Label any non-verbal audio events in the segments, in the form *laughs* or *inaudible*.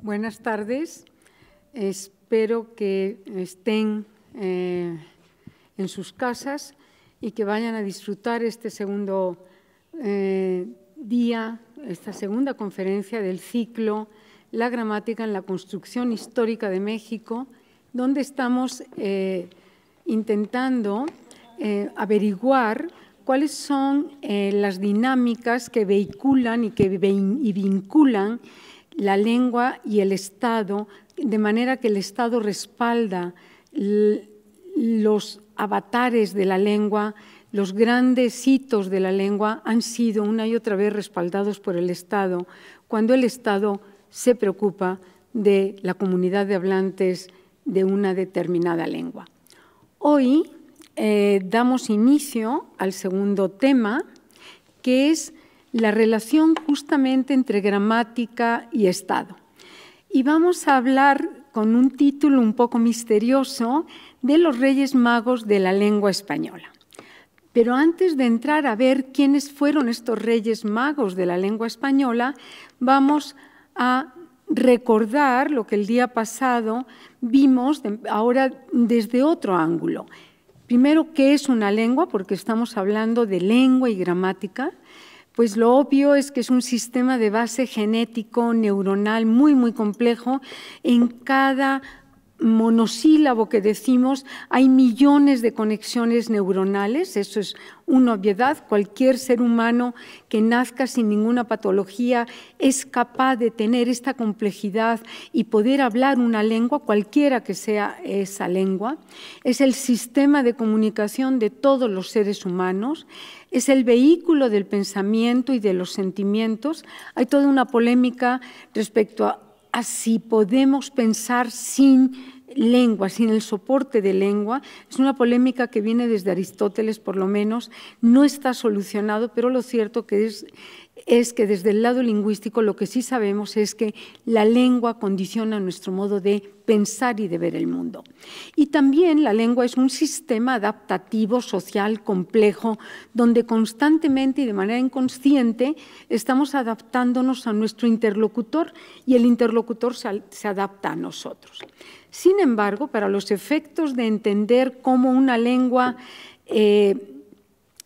Buenas tardes. Espero que estén eh, en sus casas y que vayan a disfrutar este segundo eh, día, esta segunda conferencia del ciclo La gramática en la construcción histórica de México, donde estamos eh, intentando averiguar cuáles son las dinámicas que vehiculan y que y vinculan la lengua y el Estado, de manera que el Estado respalda los avatares de la lengua, los grandes hitos de la lengua han sido una y otra vez respaldados por el Estado, cuando el Estado se preocupa de la comunidad de hablantes de una determinada lengua. Hoy eh, damos inicio al segundo tema, que es la relación justamente entre gramática y Estado. Y vamos a hablar con un título un poco misterioso de los Reyes Magos de la lengua española. Pero antes de entrar a ver quiénes fueron estos Reyes Magos de la lengua española, vamos a recordar lo que el día pasado vimos ahora desde otro ángulo. Primero, ¿qué es una lengua? Porque estamos hablando de lengua y gramática. Pues lo obvio es que es un sistema de base genético, neuronal, muy, muy complejo. En cada monosílabo que decimos, hay millones de conexiones neuronales, eso es una obviedad, cualquier ser humano que nazca sin ninguna patología es capaz de tener esta complejidad y poder hablar una lengua, cualquiera que sea esa lengua, es el sistema de comunicación de todos los seres humanos, es el vehículo del pensamiento y de los sentimientos. Hay toda una polémica respecto a así podemos pensar sin lengua, sin el soporte de lengua, es una polémica que viene desde Aristóteles por lo menos, no está solucionado, pero lo cierto que es, es que desde el lado lingüístico lo que sí sabemos es que la lengua condiciona nuestro modo de pensar y de ver el mundo. Y también la lengua es un sistema adaptativo, social, complejo, donde constantemente y de manera inconsciente estamos adaptándonos a nuestro interlocutor y el interlocutor se, se adapta a nosotros. Sin embargo, para los efectos de entender cómo una lengua eh,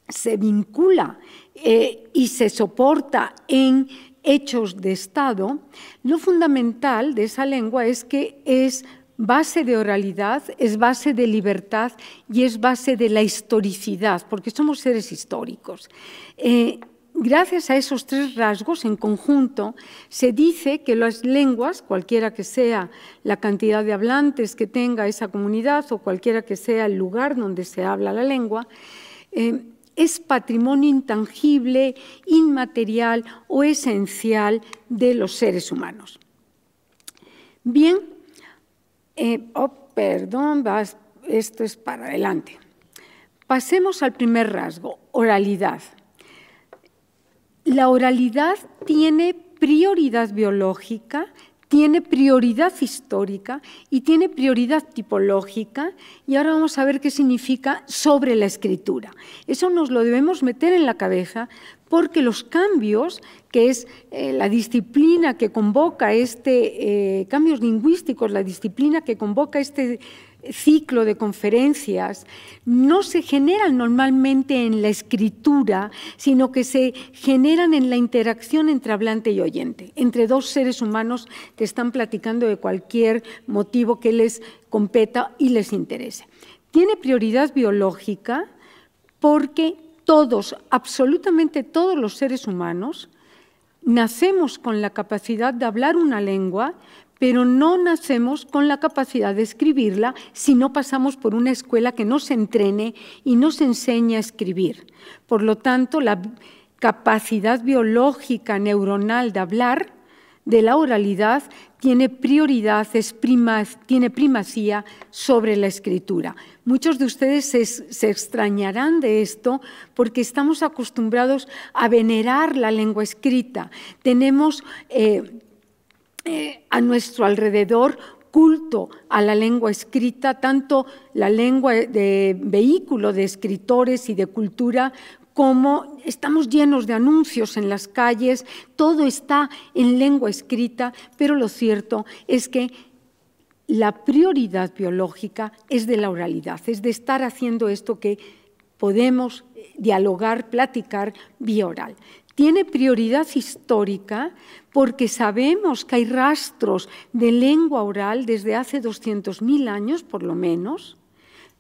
se vincula eh, y se soporta en hechos de Estado, lo fundamental de esa lengua es que es base de oralidad, es base de libertad y es base de la historicidad, porque somos seres históricos. Eh, gracias a esos tres rasgos en conjunto, se dice que las lenguas, cualquiera que sea la cantidad de hablantes que tenga esa comunidad o cualquiera que sea el lugar donde se habla la lengua, eh, es patrimonio intangible, inmaterial o esencial de los seres humanos. Bien, eh, oh, perdón, esto es para adelante. Pasemos al primer rasgo, oralidad la oralidad tiene prioridad biológica, tiene prioridad histórica y tiene prioridad tipológica. Y ahora vamos a ver qué significa sobre la escritura. Eso nos lo debemos meter en la cabeza porque los cambios, que es eh, la disciplina que convoca este, eh, cambios lingüísticos, la disciplina que convoca este ciclo de conferencias no se generan normalmente en la escritura, sino que se generan en la interacción entre hablante y oyente, entre dos seres humanos que están platicando de cualquier motivo que les competa y les interese. Tiene prioridad biológica porque todos, absolutamente todos los seres humanos, nacemos con la capacidad de hablar una lengua, pero no nacemos con la capacidad de escribirla si no pasamos por una escuela que nos entrene y nos enseñe a escribir. Por lo tanto, la capacidad biológica neuronal de hablar de la oralidad tiene prioridad, tiene primacía sobre la escritura. Muchos de ustedes se, extrañarán de esto porque estamos acostumbrados a venerar la lengua escrita. Tenemos eh, eh, a nuestro alrededor culto a la lengua escrita, tanto la lengua de vehículo de escritores y de cultura, como estamos llenos de anuncios en las calles, todo está en lengua escrita, pero lo cierto es que la prioridad biológica es de la oralidad, es de estar haciendo esto que podemos dialogar, platicar vía oral tiene prioridad histórica porque sabemos que hay rastros de lengua oral desde hace 200.000 años, por lo menos.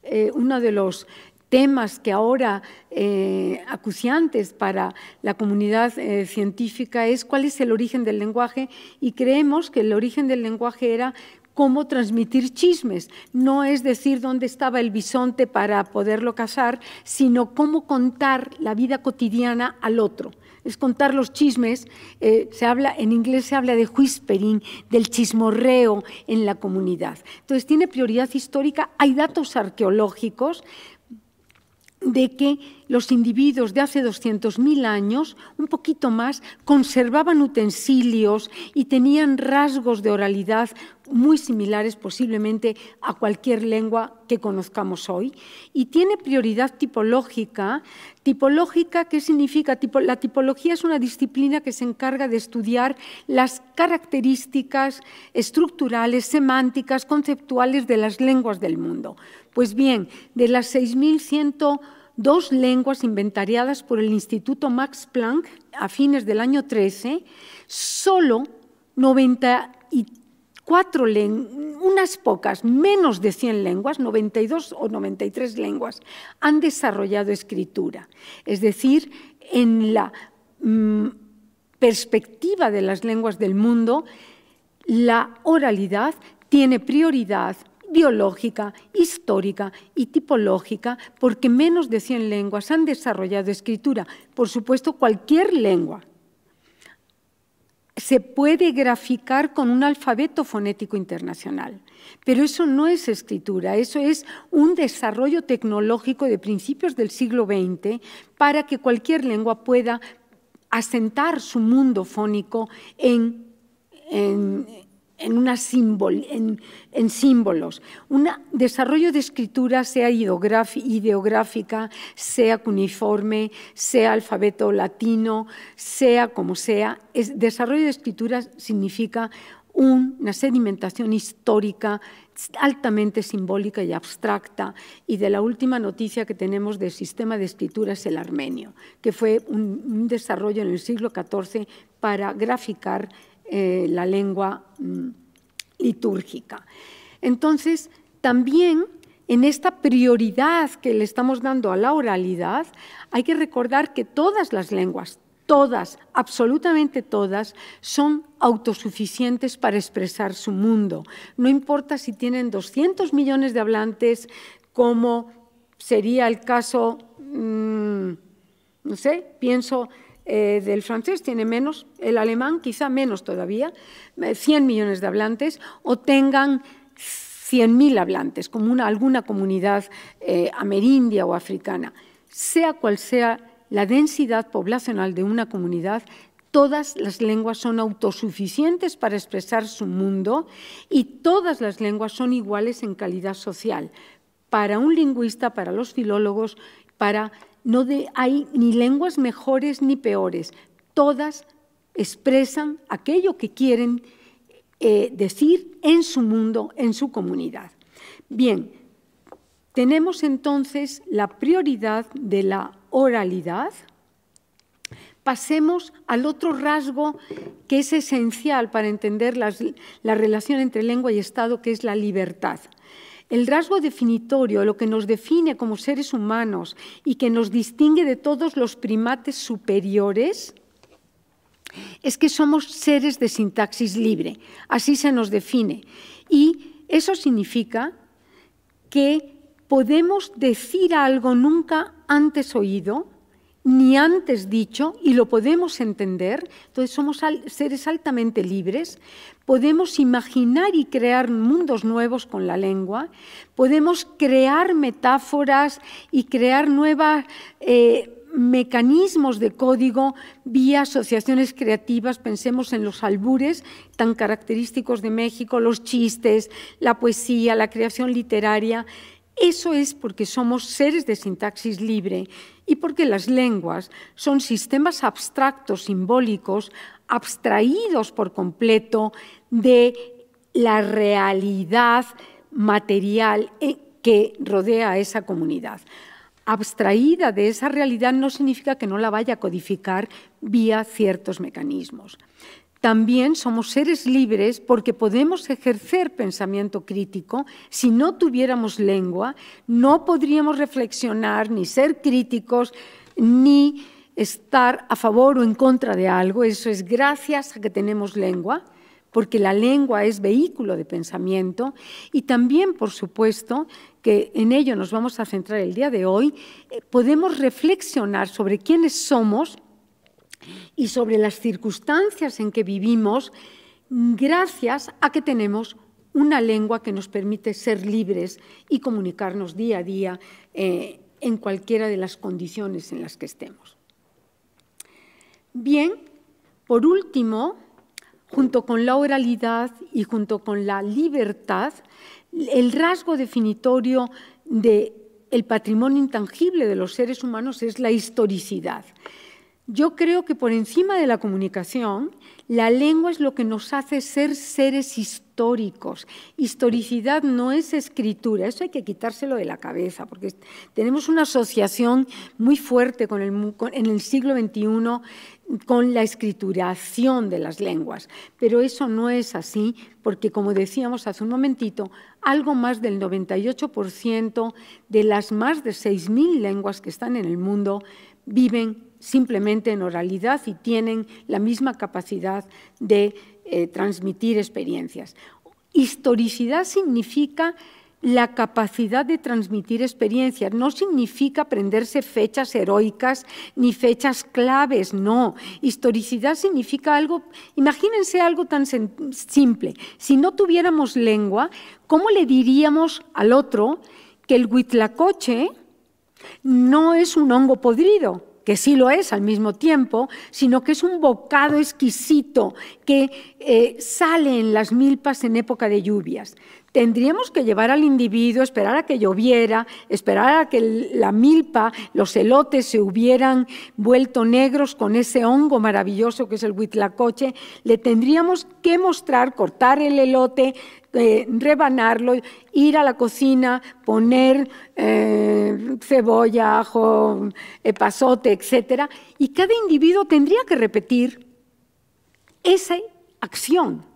Eh, uno de los temas que ahora eh, acuciantes para la comunidad eh, científica es cuál es el origen del lenguaje y creemos que el origen del lenguaje era cómo transmitir chismes. No es decir dónde estaba el bisonte para poderlo cazar, sino cómo contar la vida cotidiana al otro es contar los chismes. Eh, se habla, en inglés se habla de whispering, del chismorreo en la comunidad. Entonces tiene prioridad histórica. Hay datos arqueológicos de que los individuos de hace 200.000 años, un poquito más, conservaban utensilios y tenían rasgos de oralidad muy similares posiblemente a cualquier lengua que conozcamos hoy y tiene prioridad tipológica. Tipológica, ¿qué significa? la tipología es una disciplina que se encarga de estudiar las características estructurales, semánticas, conceptuales de las lenguas del mundo. Pues bien, de las 6.102 lenguas inventariadas por el Instituto Max Planck a fines del año 13, solo 93 unas pocas, menos de 100 lenguas, 92 o 93 lenguas, han desarrollado escritura. Es decir, en la mm, perspectiva de las lenguas del mundo, la oralidad tiene prioridad biológica, histórica y tipológica, porque menos de 100 lenguas han desarrollado escritura. Por supuesto, cualquier lengua, se puede graficar con un alfabeto fonético internacional. Pero eso no es escritura, eso es un desarrollo tecnológico de principios del siglo XX para que cualquier lengua pueda asentar su mundo fónico en, en en, una símbolos. Un desarrollo de escritura, sea ideográfica, sea cuneiforme, sea alfabeto latino, sea como sea, desarrollo de escritura significa una sedimentación histórica altamente simbólica y abstracta. Y de la última noticia que tenemos del sistema de escritura es el armenio, que fue un, un desarrollo en el siglo XIV para graficar eh, la lengua mm, litúrgica. Entonces, también en esta prioridad que le estamos dando a la oralidad, hay que recordar que todas las lenguas, todas, absolutamente todas, son autosuficientes para expresar su mundo. No importa si tienen 200 millones de hablantes, como sería el caso, mm, no sé, pienso eh, del francés tiene menos, el alemán quizá menos todavía, 100 eh, millones de hablantes, o tengan 100.000 hablantes, como alguna comunidad eh, amerindia o africana. Sea cual sea la densidad poblacional de una comunidad, todas las lenguas son autosuficientes para expresar su mundo y todas las lenguas son iguales en calidad social, para un lingüista, para los filólogos, para no hay ni lenguas mejores ni peores. Todas expresan aquello que quieren eh, decir en su mundo, en su comunidad. Bien, tenemos entonces la prioridad de la oralidad. Pasemos al otro rasgo que es esencial para entender la relación entre lengua y Estado, que es la libertad. El rasgo definitorio, lo que nos define como seres humanos y que nos distingue de todos los primates superiores, es que somos seres de sintaxis libre, así se nos define. Y eso significa que podemos decir algo nunca antes oído, ni antes dicho, y lo podemos entender, entonces somos seres altamente libres, podemos imaginar y crear mundos nuevos con la lengua, podemos crear metáforas y crear nuevos eh, mecanismos de código vía asociaciones creativas, pensemos en los albures tan característicos de México, los chistes, la poesía, la creación literaria. Eso es porque somos seres de sintaxis libre y porque las lenguas son sistemas abstractos, simbólicos, abstraídos por completo de la realidad material eh, que rodea a esa comunidad. Abstraída de esa realidad no significa que no la vaya a codificar vía ciertos mecanismos. También somos seres libres porque podemos ejercer pensamiento crítico. Si no tuviéramos lengua, no podríamos reflexionar, ni ser críticos, ni estar a favor o en contra de algo, eso es gracias a que tenemos lengua, porque la lengua es vehículo de pensamiento y también, por supuesto, que en ello nos vamos a centrar el día de hoy, eh, podemos reflexionar sobre quiénes somos y sobre las circunstancias en que vivimos gracias a que tenemos una lengua que nos permite ser libres y comunicarnos día a día eh, en cualquiera de las condiciones en las que estemos. Bien, por último, junto con la oralidad y junto con la libertad, el rasgo definitorio del patrimonio intangible de los seres humanos es la historicidad. Yo creo que por encima de la comunicación, la lengua es lo que nos hace ser seres históricos. Historicidad no es escritura, eso hay que quitárselo de la cabeza, porque tenemos una asociación muy fuerte con el, en el siglo XXI con la escrituración de las lenguas, pero eso no es así, porque como decíamos hace un momentito, algo más del 98% de las más de 6.000 lenguas que están en el mundo viven simplemente en oralidad y tienen la misma capacidad de eh, transmitir experiencias. Historicidad significa la capacidad de transmitir experiencias. No significa aprenderse fechas heroicas ni fechas claves, no. Historicidad significa algo, imagínense algo tan simple. Si no tuviéramos lengua, ¿cómo le diríamos al otro que el huitlacoche no es un hongo podrido? que sí lo es al mismo tiempo, sino que es un bocado exquisito que eh, sale en las milpas en época de lluvias. Tendríamos que llevar al individuo, esperar a que lloviera, esperar a que la milpa, los elotes se hubieran vuelto negros con ese hongo maravilloso que es el huitlacoche. Le tendríamos que mostrar, cortar el elote, eh, rebanarlo, ir a la cocina, poner eh, cebolla, ajo, epazote, etc. Y cada individuo tendría que repetir esa acción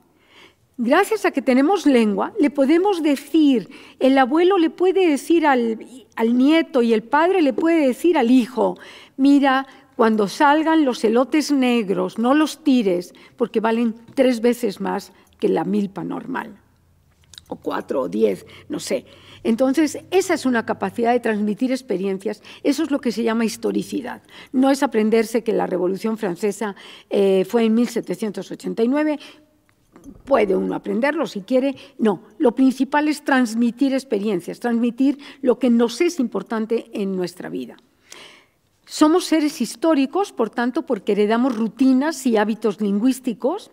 Gracias a que tenemos lengua, le podemos decir, el abuelo le puede decir al, nieto y el padre le puede decir al hijo, mira, cuando salgan los elotes negros, no los tires, porque valen tres veces más que la milpa normal, o cuatro o diez, no sé. Entonces, esa es una capacidad de transmitir experiencias, eso es lo que se llama historicidad. No es aprenderse que la Revolución Francesa eh, fue en 1789, puede uno aprenderlo si quiere, no, lo principal es transmitir experiencias, transmitir lo que nos es importante en nuestra vida. Somos seres históricos, por tanto, porque heredamos rutinas y hábitos lingüísticos.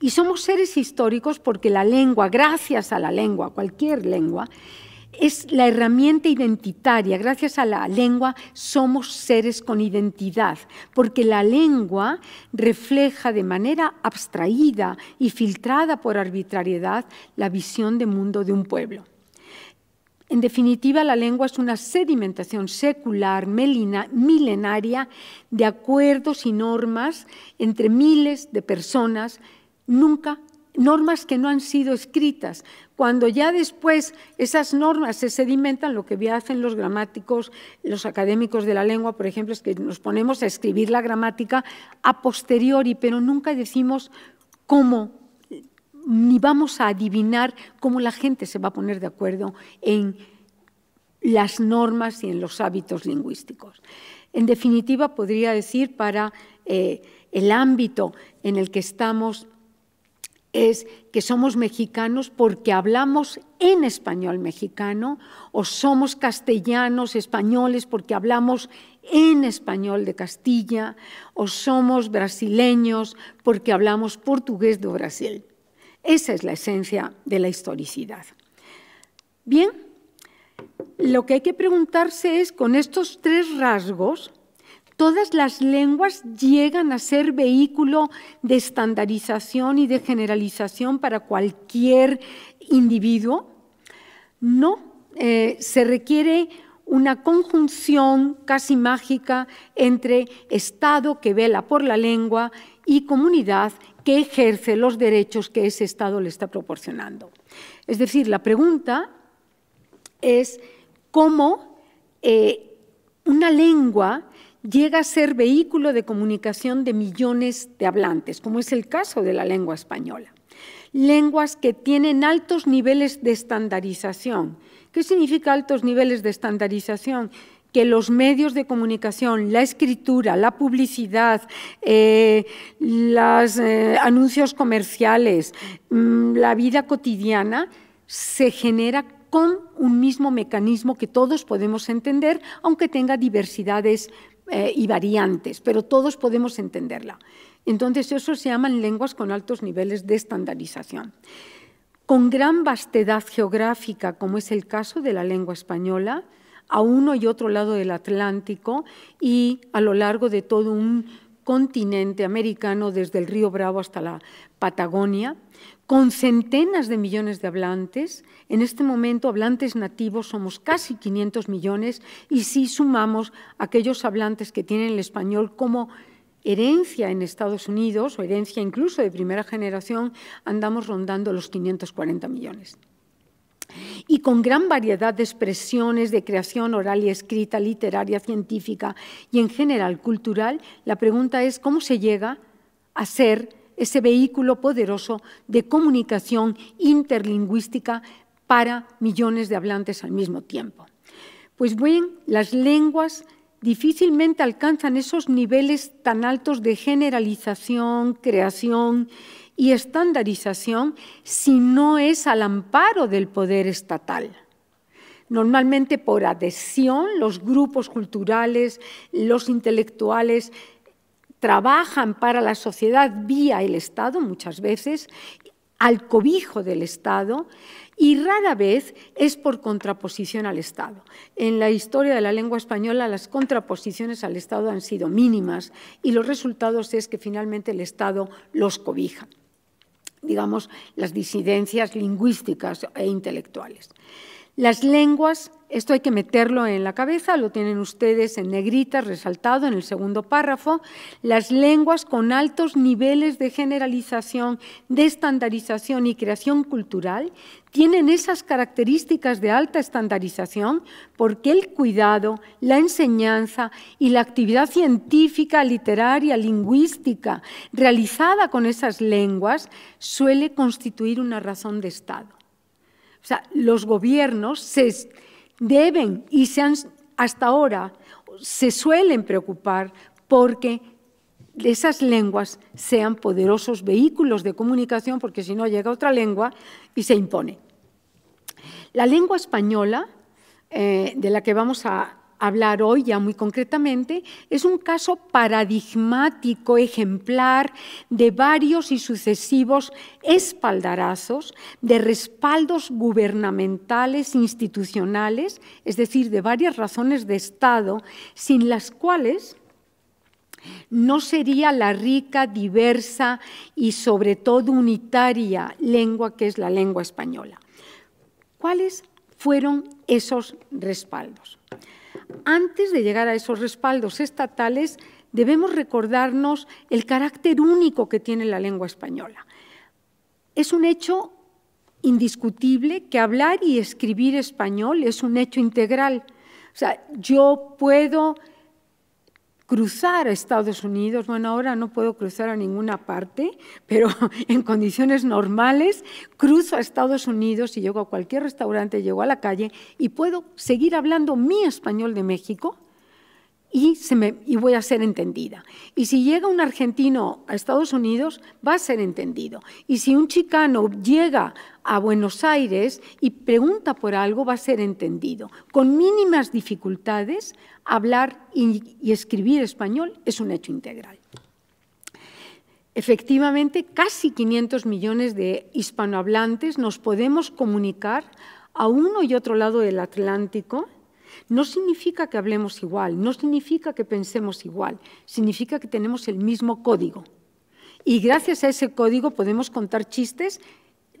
Y somos seres históricos porque la lengua, gracias a la lengua, cualquier lengua, es la herramienta identitaria. Gracias a la lengua somos seres con identidad, porque la lengua refleja de manera abstraída y filtrada por arbitrariedad la visión de mundo de un pueblo. En definitiva, la lengua es una sedimentación secular, melina, milenaria, de acuerdos y normas entre miles de personas, nunca normas que no han sido escritas. Cuando ya después esas normas se sedimentan, lo que hacen los gramáticos, los académicos de la lengua, por ejemplo, es que nos ponemos a escribir la gramática a posteriori, pero nunca decimos cómo ni vamos a adivinar cómo la gente se va a poner de acuerdo en las normas y en los hábitos lingüísticos. En definitiva, podría decir, para eh, el ámbito en el que estamos es que somos mexicanos porque hablamos en español mexicano o somos castellanos españoles porque hablamos en español de Castilla o somos brasileños porque hablamos portugués de Brasil. Esa es la esencia de la historicidad. Bien, lo que hay que preguntarse es, con estos tres rasgos, Todas las lenguas llegan a ser vehículo de estandarización y de generalización para cualquier individuo. No, eh, se requiere una conjunción casi mágica entre Estado que vela por la lengua y comunidad que ejerce los derechos que ese Estado le está proporcionando. Es decir, la pregunta es cómo eh, una lengua llega a ser vehículo de comunicación de millones de hablantes, como es el caso de la lengua española. Lenguas que tienen altos niveles de estandarización. ¿Qué significa altos niveles de estandarización? que los medios de comunicación, la escritura, la publicidad, eh, los eh, anuncios comerciales, mm, la vida cotidiana, se genera con un mismo mecanismo que todos podemos entender, aunque tenga diversidades eh, y variantes, pero todos podemos entenderla. Entonces, eso se llaman lenguas con altos niveles de estandarización. Con gran vastedad geográfica, como es el caso de la lengua española, a uno y otro lado del Atlántico y a lo largo de todo un continente americano, desde el río Bravo hasta la Patagonia, con centenas de millones de hablantes, en este momento hablantes nativos somos casi 500 millones y si sumamos aquellos hablantes que tienen el español como herencia en Estados Unidos o herencia incluso de primera generación, andamos rondando los 540 millones y con gran variedad de expresiones de creación oral y escrita, literaria, científica y en general cultural, la pregunta es cómo se llega a ser ese vehículo poderoso de comunicación interlingüística para millones de hablantes al mismo tiempo. Pues bien, las lenguas difícilmente alcanzan esos niveles tan altos de generalización, creación y estandarización si no es al amparo del poder estatal. Normalmente por adhesión, los grupos culturales, los intelectuales trabajan para la sociedad vía el Estado muchas veces, al cobijo del Estado, y rara vez es por contraposición al Estado. En la historia de la lengua española las contraposiciones al Estado han sido mínimas y los resultados es que finalmente el Estado los cobija, digamos, las disidencias lingüísticas e intelectuales. Las lenguas, esto hay que meterlo en la cabeza, lo tienen ustedes en negrita, resaltado en el segundo párrafo, las lenguas con altos niveles de generalización, de estandarización y creación cultural tienen esas características de alta estandarización porque el cuidado, la enseñanza y la actividad científica, literaria, lingüística realizada con esas lenguas suele constituir una razón de Estado. O sea, los gobiernos se deben y se han, hasta ahora se suelen preocupar porque esas lenguas sean poderosos vehículos de comunicación, porque si no llega otra lengua y se impone. La lengua española, eh, de la que vamos a hablar hoy ya muy concretamente, es un caso paradigmático, ejemplar, de varios y sucesivos espaldarazos de respaldos gubernamentales, institucionales, es decir, de varias razones de Estado, sin las cuales no sería la rica, diversa y sobre todo unitaria lengua que es la lengua española. ¿Cuáles fueron esos respaldos? Antes de llegar a esos respaldos estatales, debemos recordarnos el carácter único que tiene la lengua española. Es un hecho indiscutible que hablar y escribir español es un hecho integral. O sea, yo puedo cruzar a Estados Unidos. Bueno, ahora no puedo cruzar a ninguna parte, pero *laughs* en condiciones normales cruzo a Estados Unidos y llego a cualquier restaurante, llego a la calle y puedo seguir hablando mi español de México y, voy a ser entendida. Y si llega un argentino a Estados Unidos, va a ser entendido. Y si un chicano llega a Buenos Aires y pregunta por algo, va a ser entendido. Con mínimas dificultades, hablar y, y escribir español es un hecho integral. Efectivamente, casi 500 millones de hispanohablantes nos podemos comunicar a uno y otro lado del Atlántico no significa que hablemos igual, no significa que pensemos igual, significa que tenemos el mismo código. Y gracias a ese código podemos contar chistes,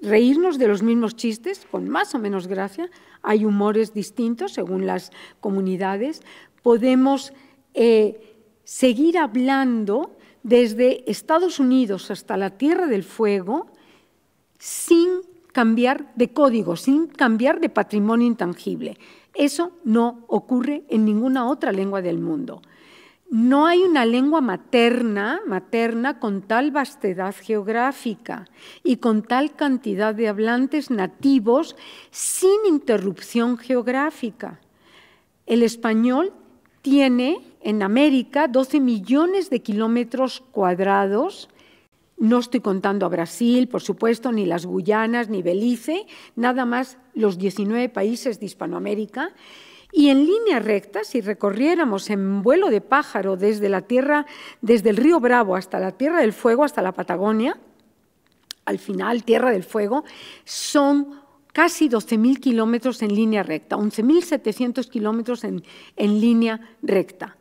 reírnos de los mismos chistes, con más o menos gracia. Hay humores distintos según las comunidades. Podemos eh, seguir hablando desde Estados Unidos hasta la Tierra del Fuego sin cambiar de código, sin cambiar de patrimonio intangible. Eso no ocurre en ninguna otra lengua del mundo. No hay una lengua materna, materna con tal vastedad geográfica y con tal cantidad de hablantes nativos sin interrupción geográfica. El español tiene en América 12 millones de kilómetros cuadrados no estoy contando a Brasil, por supuesto, ni las Guyanas, ni Belice, nada más los 19 países de Hispanoamérica. Y en línea recta, si recorriéramos en vuelo de pájaro desde la tierra, desde el río Bravo hasta la Tierra del Fuego, hasta la Patagonia, al final, Tierra del Fuego, son casi 12.000 kilómetros en línea recta, 11.700 kilómetros en, en línea recta.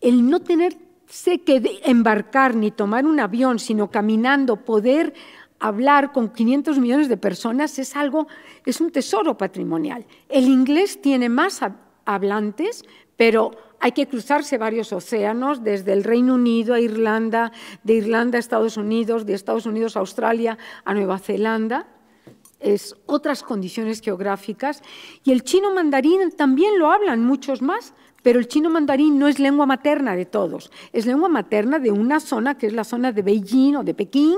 El no tener sé que embarcar ni tomar un avión, sino caminando, poder hablar con 500 millones de personas es algo, es un tesoro patrimonial. El inglés tiene más hablantes, pero hay que cruzarse varios océanos, desde el Reino Unido a Irlanda, de Irlanda a Estados Unidos, de Estados Unidos a Australia, a Nueva Zelanda. Es otras condiciones geográficas. Y el chino mandarín también lo hablan muchos más, pero el chino mandarín no es lengua materna de todos, es lengua materna de una zona que es la zona de Beijing o de Pekín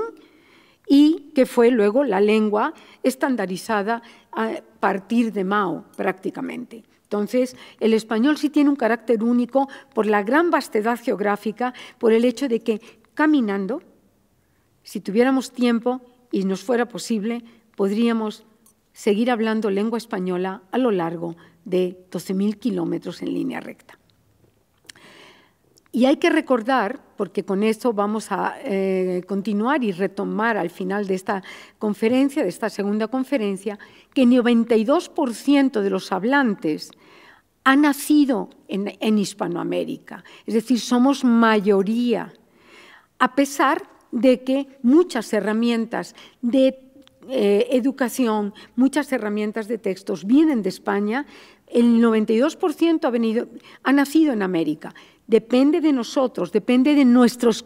y que fue luego la lengua estandarizada a partir de Mao prácticamente. Entonces, el español sí tiene un carácter único por la gran vastedad geográfica, por el hecho de que caminando, si tuviéramos tiempo y nos fuera posible, podríamos seguir hablando lengua española a lo largo de de 12.000 kilómetros en línea recta. Y hay que recordar, porque con esto vamos a eh, continuar y retomar al final de esta conferencia, de esta segunda conferencia, que el 92% de los hablantes ha nacido en, en Hispanoamérica, es decir, somos mayoría, a pesar de que muchas herramientas de eh, educación, muchas herramientas de textos vienen de España, el 92% ha, venido, ha nacido en América. Depende de nosotros, depende de nuestros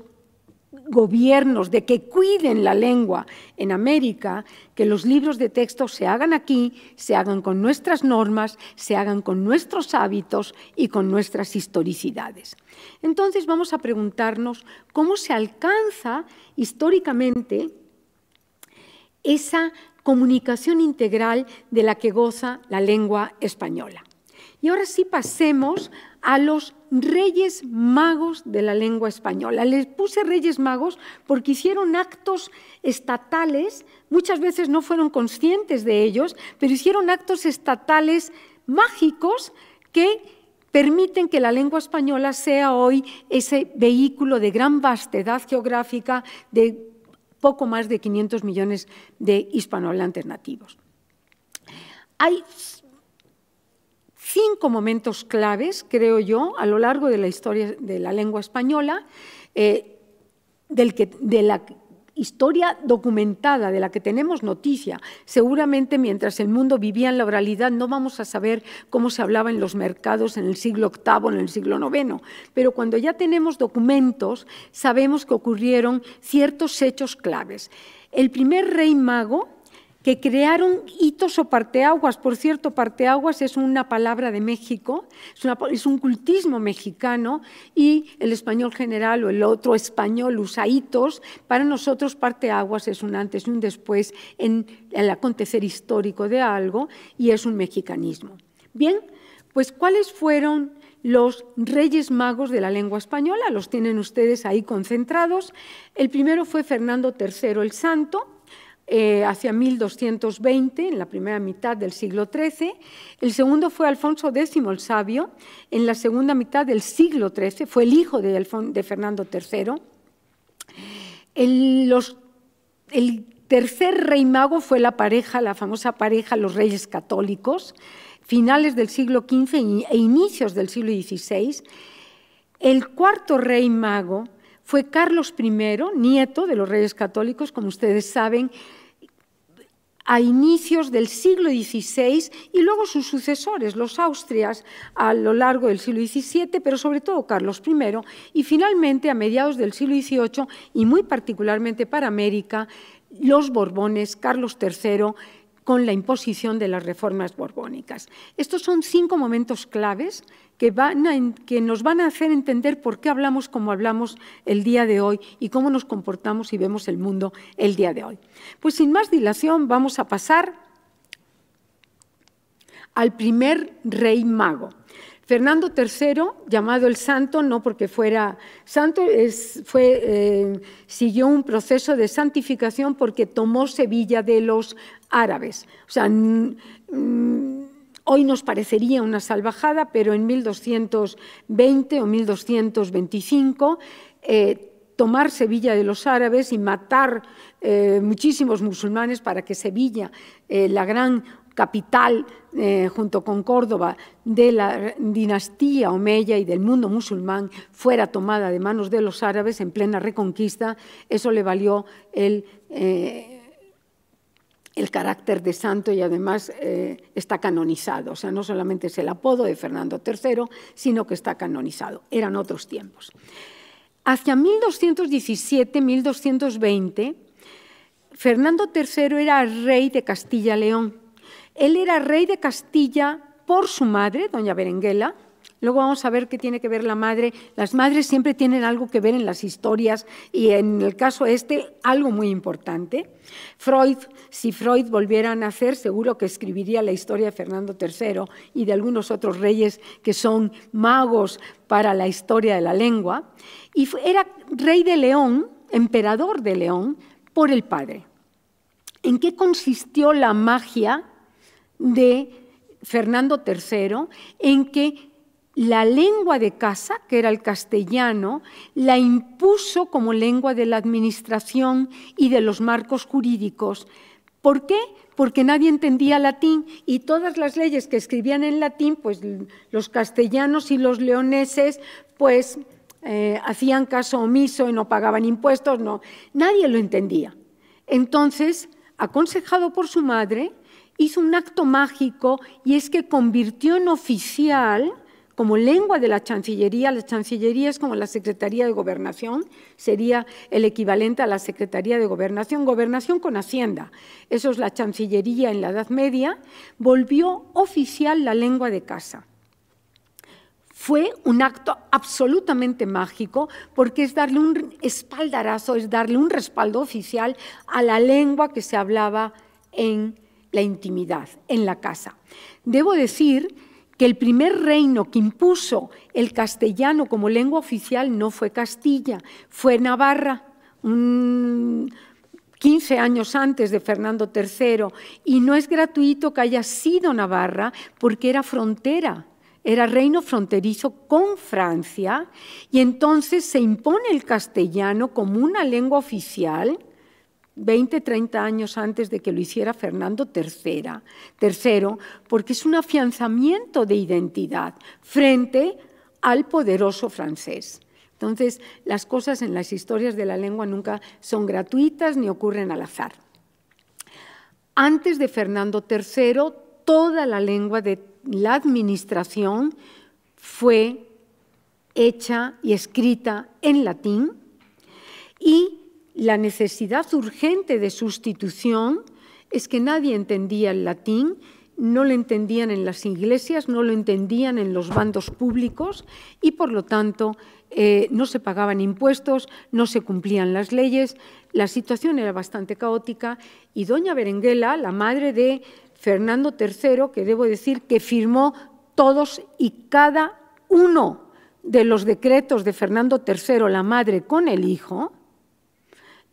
gobiernos de que cuiden la lengua en América, que los libros de texto se hagan aquí, se hagan con nuestras normas, se hagan con nuestros hábitos y con nuestras historicidades. Entonces vamos a preguntarnos cómo se alcanza históricamente esa comunicación integral de la que goza la lengua española. Y ahora sí pasemos a los reyes magos de la lengua española. Les puse reyes magos porque hicieron actos estatales, muchas veces no fueron conscientes de ellos, pero hicieron actos estatales mágicos que permiten que la lengua española sea hoy ese vehículo de gran vastedad geográfica, de poco más de 500 millones de hispanohablantes nativos. Hay cinco momentos claves, creo yo, a lo largo de la historia de la lengua española, eh, del que, de la historia documentada de la que tenemos noticia. Seguramente mientras el mundo vivía en la oralidad no vamos a saber cómo se hablaba en los mercados en el siglo VIII, en el siglo IX, pero cuando ya tenemos documentos sabemos que ocurrieron ciertos hechos claves. El primer rey mago que crearon hitos o parteaguas. Por cierto, parteaguas es una palabra de México, es, un cultismo mexicano y el español general o el otro español usa hitos. Para nosotros parteaguas es un antes y un después en el acontecer histórico de algo y es un mexicanismo. Bien, pues ¿cuáles fueron los reyes magos de la lengua española? Los tienen ustedes ahí concentrados. El primero fue Fernando III el Santo, eh, hacia 1220, en la primera mitad del siglo XIII. El segundo fue Alfonso X el Sabio, en la segunda mitad del siglo XIII, fue el hijo de, Fernando III. El, el tercer rey mago fue la pareja, la famosa pareja, los reyes católicos, finales del siglo XV e inicios del siglo XVI. El cuarto rey mago fue Carlos I, nieto de los reyes católicos, como ustedes saben, a inicios del siglo XVI y luego sus sucesores, los Austrias, a lo largo del siglo XVII, pero sobre todo Carlos I, y finalmente a mediados del siglo XVIII y muy particularmente para América, los Borbones, Carlos III, con la imposición de las reformas borbónicas. Estos son cinco momentos claves que, van que, nos van a hacer entender por qué hablamos como hablamos el día de hoy y cómo nos comportamos y vemos el mundo el día de hoy. Pues sin más dilación vamos a pasar al primer rey mago. Fernando III, llamado el Santo, no porque fuera santo, fue, eh, siguió un proceso de santificación porque tomó Sevilla de los árabes. O sea, mm, hoy nos parecería una salvajada, pero en 1220 o 1225 eh, tomar Sevilla de los árabes y matar eh, muchísimos musulmanes para que Sevilla, eh, la gran capital junto con Córdoba de la dinastía omeya y del mundo musulmán fuera tomada de manos de los árabes en plena reconquista, eso le valió el, el carácter de santo y además eh, está canonizado. O sea, no solamente es el apodo de Fernando III, sino que está canonizado. Eran otros tiempos. Hacia 1217-1220, Fernando III era rey de Castilla-León. Él era rey de Castilla por su madre, doña Berenguela, Luego vamos a ver qué tiene que ver la madre. Las madres siempre tienen algo que ver en las historias y en el caso este algo muy importante. Freud, si Freud volviera a nacer, seguro que escribiría la historia de Fernando III y de algunos otros reyes que son magos para la historia de la lengua. Y era rey de León, emperador de León, por el padre. ¿En qué consistió la magia de Fernando III? En que la lengua de casa, que era el castellano, la impuso como lengua de la administración y de los marcos jurídicos. ¿Por qué? Porque nadie entendía latín y todas las leyes que escribían en latín, pues los castellanos y los leoneses, pues eh, hacían caso omiso y no pagaban impuestos, no, nadie lo entendía. Entonces, aconsejado por su madre, hizo un acto mágico y es que convirtió en oficial como lengua de la Chancillería. La Chancillería es como la Secretaría de Gobernación, sería el equivalente a la Secretaría de Gobernación, Gobernación con Hacienda. Eso es la Chancillería en la Edad Media. Volvió oficial la lengua de casa. Fue un acto absolutamente mágico porque es darle un espaldarazo, es darle un respaldo oficial a la lengua que se hablaba en la intimidad, en la casa. Debo decir que el primer reino que impuso el castellano como lengua oficial no fue Castilla, fue Navarra, 15 años antes de Fernando III, y no es gratuito que haya sido Navarra porque era frontera, era reino fronterizo con Francia, y entonces se impone el castellano como una lengua oficial 20, 30 años antes de que lo hiciera Fernando III, tercero, porque es un afianzamiento de identidad frente al poderoso francés. Entonces, las cosas en las historias de la lengua nunca son gratuitas ni ocurren al azar. Antes de Fernando III, toda la lengua de la administración fue hecha y escrita en latín y la necesidad urgente de sustitución es que nadie entendía el latín, no lo entendían en las iglesias, no lo entendían en los bandos públicos y, por lo tanto, eh, no se pagaban impuestos, no se cumplían las leyes, la situación era bastante caótica y doña Berenguela, la madre de Fernando III, que debo decir que firmó todos y cada uno de los decretos de Fernando III, la madre con el hijo,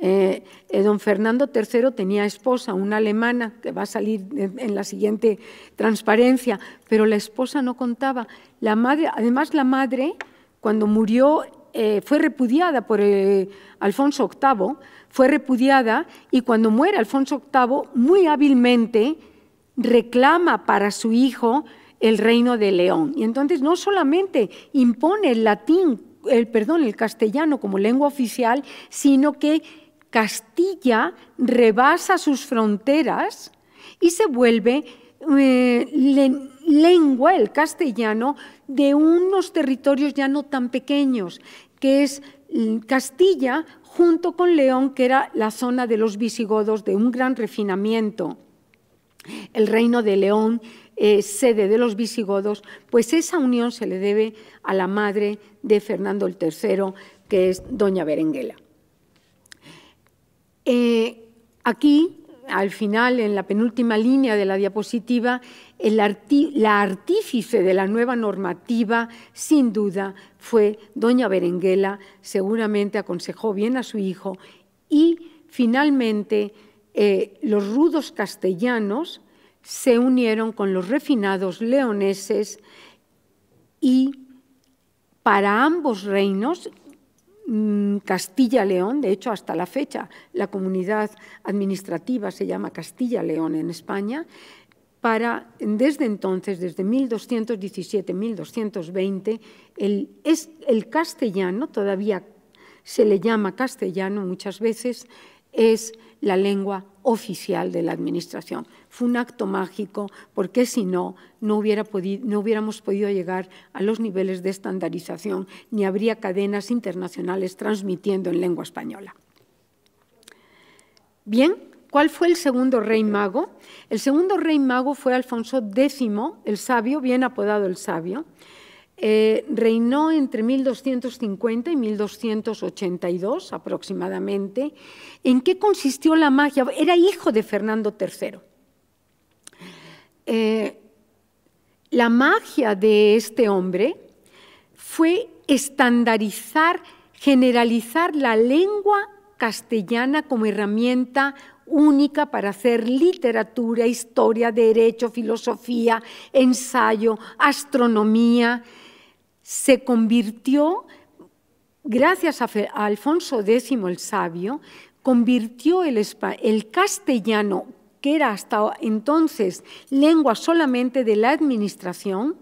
eh, eh, don Fernando III tenía esposa, una alemana, que va a salir en, la siguiente transparencia, pero la esposa no contaba. además, la madre, cuando murió, eh, fue repudiada por Alfonso VIII, fue repudiada y cuando muere Alfonso VIII, muy hábilmente reclama para su hijo el reino de León. Y entonces no solamente impone el latín, el perdón, el castellano como lengua oficial, sino que Castilla rebasa sus fronteras y se vuelve eh, lengua, el castellano, de unos territorios ya no tan pequeños, que es mm, Castilla junto con León, que era la zona de los visigodos de un gran refinamiento. El reino de León, eh, sede de los visigodos, pues esa unión se le debe a la madre de Fernando III, que es doña Berenguela. Eh, aquí, al final, en la penúltima línea de la diapositiva, el la artífice de la nueva normativa, sin duda, fue doña Berenguela, seguramente aconsejó bien a su hijo y finalmente eh, los rudos castellanos se unieron con los refinados leoneses y para ambos reinos Mm, Castilla-León, de hecho hasta la fecha la comunidad administrativa se llama Castilla-León en España, para desde entonces, desde 1217-1220, el, es, el castellano, todavía se le llama castellano muchas veces, es la lengua oficial de la Administración. Fue un acto mágico porque si no, no, hubiéramos podido llegar a los niveles de estandarización ni habría cadenas internacionales transmitiendo en lengua española. Bien, ¿Cuál fue el segundo rey mago? El segundo rey mago fue Alfonso X, el sabio, bien apodado el sabio, eh, reinó entre 1250 y 1282 aproximadamente. ¿En qué consistió la magia? Era hijo de Fernando III. Eh, la magia de este hombre fue estandarizar, generalizar la lengua castellana como herramienta única para hacer literatura, historia, derecho, filosofía, ensayo, astronomía, se convirtió, gracias a, Alfonso X el Sabio, convirtió el castellano, que era hasta entonces lengua solamente de la administración,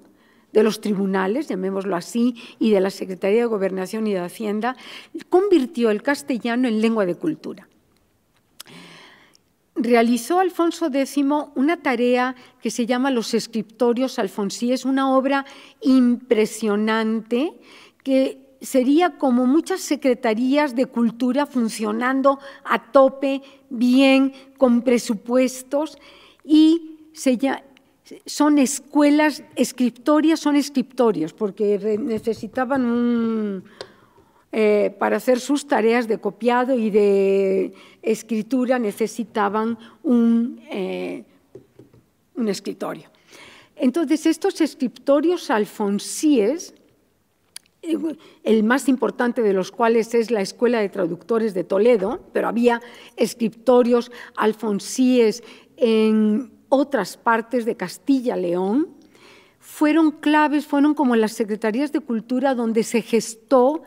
de los tribunales, llamémoslo así, y de la Secretaría de Gobernación y de Hacienda, convirtió el castellano en lengua de cultura realizó Alfonso X una tarea que se llama Los Escriptorios es una obra impresionante que sería como muchas secretarías de cultura funcionando a tope, bien, con presupuestos, y son escuelas, escritorias son escritorios porque necesitaban un eh, para hacer sus tareas de copiado y de escritura necesitaban eh, un, escritorio. Entonces, estos escritorios alfonsíes, el más importante de los cuales es la Escuela de Traductores de Toledo, pero había escritorios alfonsíes en otras partes de Castilla-León, fueron claves, fueron como las secretarías de cultura donde se gestó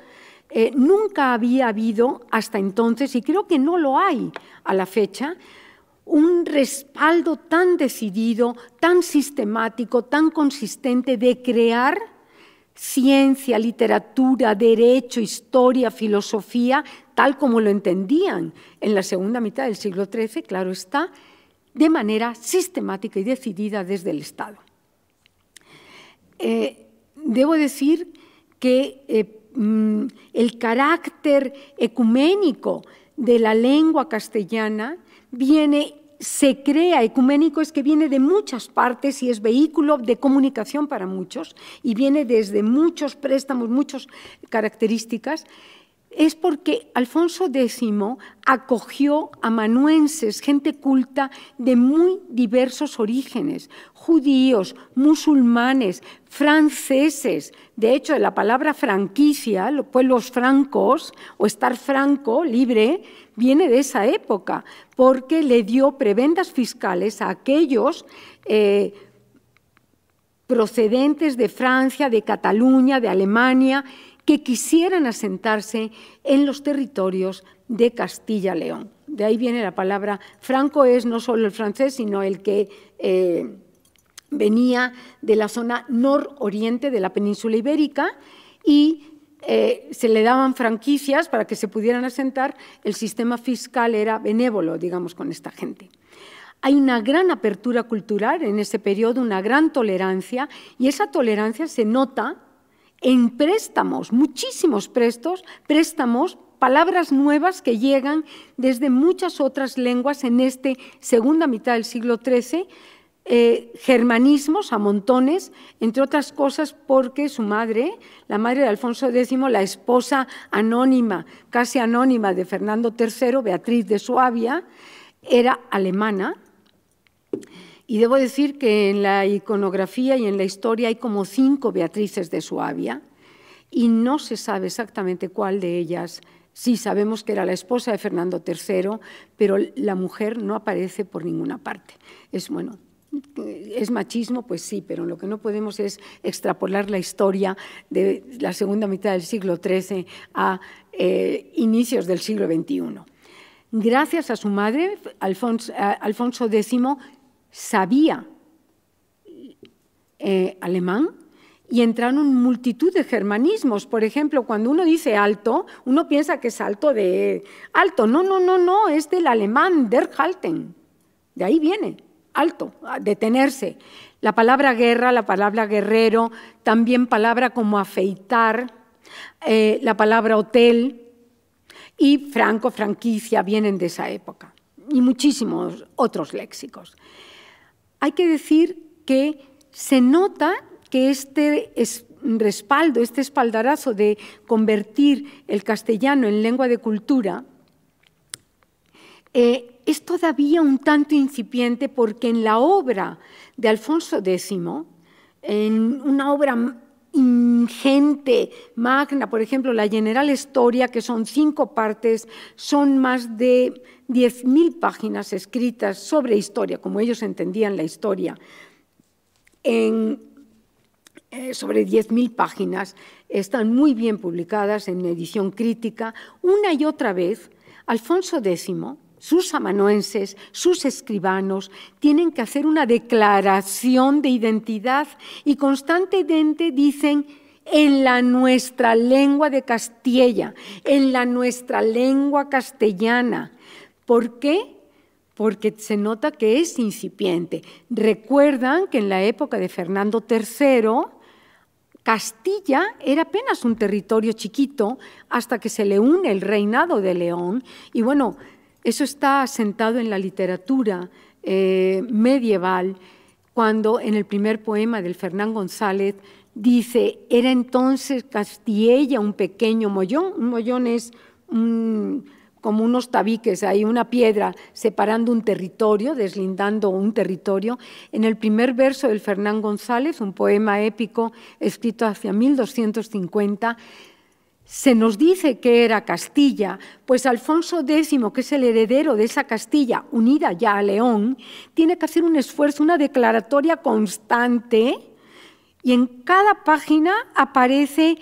eh, nunca había habido hasta entonces, y creo que no lo hay a la fecha, un respaldo tan decidido, tan sistemático, tan consistente de crear ciencia, literatura, derecho, historia, filosofía, tal como lo entendían en la segunda mitad del siglo XIII, claro está, de manera sistemática y decidida desde el Estado. Eh, debo decir que eh, Mm, el carácter ecuménico de la lengua castellana viene se crea ecuménico es que viene de muchas partes y es vehículo de comunicación para muchos y viene desde muchos préstamos, muchas características es porque Alfonso X acogió a amanuenses, gente culta de muy diversos orígenes, judíos, musulmanes, franceses. De hecho, la palabra franquicia, los pueblos francos o estar franco, libre, viene de esa época, porque le dio prebendas fiscales a aquellos... Eh, procedentes de Francia, de Cataluña, de Alemania, que quisieran asentarse en los territorios de Castilla-León. De ahí viene la palabra franco, es no solo el francés, sino el que eh, venía de la zona nororiente de la península ibérica y eh, se le daban franquicias para que se pudieran asentar, el sistema fiscal era benévolo, digamos, con esta gente. Hay una gran apertura cultural en ese periodo, una gran tolerancia, y esa tolerancia se nota en préstamos, muchísimos prestos, préstamos, palabras nuevas que llegan desde muchas otras lenguas en esta segunda mitad del siglo XIII, eh, germanismos a montones, entre otras cosas porque su madre, la madre de Alfonso X, la esposa anónima, casi anónima de Fernando III, Beatriz de Suabia, era alemana. Y debo decir que en la iconografía y en la historia hay como cinco Beatrices de Suabia y no se sabe exactamente cuál de ellas. Sí sabemos que era la esposa de Fernando III, pero la mujer no aparece por ninguna parte. Es bueno, ¿Es machismo? Pues sí, pero lo que no podemos es extrapolar la historia de la segunda mitad del siglo XIII a eh, inicios del siglo XXI. Gracias a su madre, eh, Alfonso, Alfonso X sabía eh, alemán y entraron multitud de germanismos. Por ejemplo, cuando uno dice alto, uno piensa que es alto de alto. No, no, no, no, es del alemán der Halten. De ahí viene, alto, detenerse. La palabra guerra, la palabra guerrero, también palabra como afeitar, eh, la palabra hotel y franco, franquicia, vienen de esa época. Y muchísimos otros léxicos hay que decir que se nota que este es, respaldo, este espaldarazo de convertir el castellano en lengua de cultura, eh, es todavía un tanto incipiente porque en la obra de Alfonso X, en una obra ingente, magna. Por ejemplo, la General Historia, que son cinco partes, son más de 10.000 páginas escritas sobre historia, como ellos entendían la historia. En, eh, sobre 10.000 páginas, están muy bien publicadas en edición crítica. Una y otra vez, Alfonso X sus amanuenses, sus escribanos, tienen que hacer una declaración de identidad y constantemente dicen en la nuestra lengua de Castilla, en la nuestra lengua castellana. ¿Por qué? porque se nota que es incipiente. Recuerdan que en la época de Fernando III, Castilla era apenas un territorio chiquito hasta que se le une el reinado de León y bueno, eso está asentado en la literatura eh, medieval, cuando en el primer poema del Fernán González dice, era entonces Castilla un pequeño mollón, un mollón es como unos tabiques, hay una piedra separando un territorio, deslindando un territorio. En el primer verso del Fernán González, un poema épico escrito hacia 1250, se nos dice que era Castilla, pues Alfonso X, que es el heredero de esa Castilla, unida ya a León, tiene que hacer un esfuerzo, una declaratoria constante, y en cada página aparece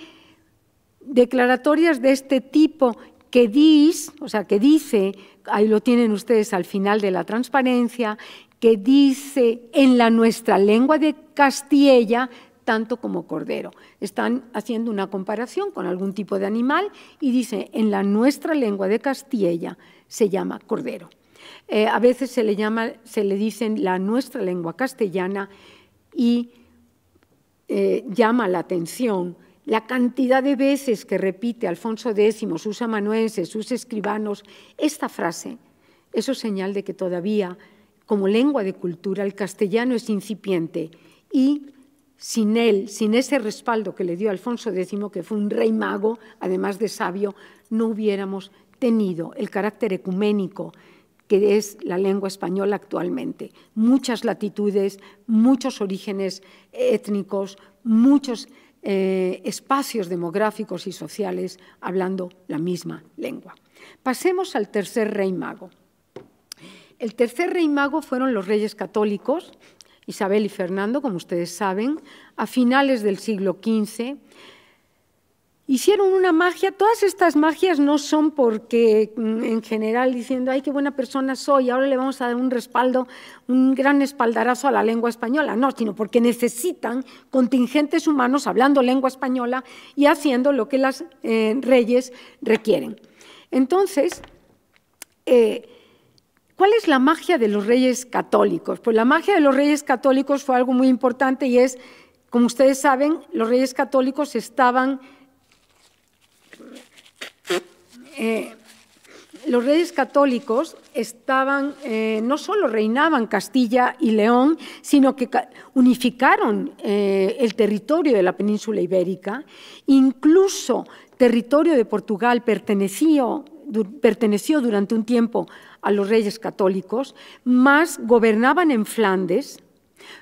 declaratorias de este tipo que dis, o sea, que dice, ahí lo tienen ustedes al final de la transparencia, que dice en la nuestra lengua de Castilla tanto como cordero. Están haciendo una comparación con algún tipo de animal y dice, en la nuestra lengua de Castilla se llama cordero. Eh, a veces se le, llama, se le dicen la nuestra lengua castellana y eh, llama la atención la cantidad de veces que repite Alfonso X, sus amanuenses, sus escribanos, esta frase. Eso es señal de que todavía, como lengua de cultura, el castellano es incipiente y sin él, sin ese respaldo que le dio Alfonso X, que fue un rey mago, además de sabio, no hubiéramos tenido el carácter ecuménico que es la lengua española actualmente. Muchas latitudes, muchos orígenes étnicos, muchos eh, espacios demográficos y sociales hablando la misma lengua. Pasemos al tercer rey mago. El tercer rey mago fueron los reyes católicos, Isabel y Fernando, como ustedes saben, a finales del siglo XV, hicieron una magia. Todas estas magias no son porque mm, en general diciendo, ay, qué buena persona soy, ahora le vamos a dar un respaldo, un gran espaldarazo a la lengua española. No, sino porque necesitan contingentes humanos hablando lengua española y haciendo lo que las eh, reyes requieren. Entonces, eh, ¿Cuál es la magia de los reyes católicos? Pues la magia de los reyes católicos fue algo muy importante y es, como ustedes saben, los reyes católicos estaban... Eh, los reyes católicos estaban, eh, no solo reinaban Castilla y León, sino que unificaron eh, el territorio de la península ibérica, incluso territorio de Portugal perteneció, perteneció durante un tiempo a los reyes católicos, más gobernaban en Flandes,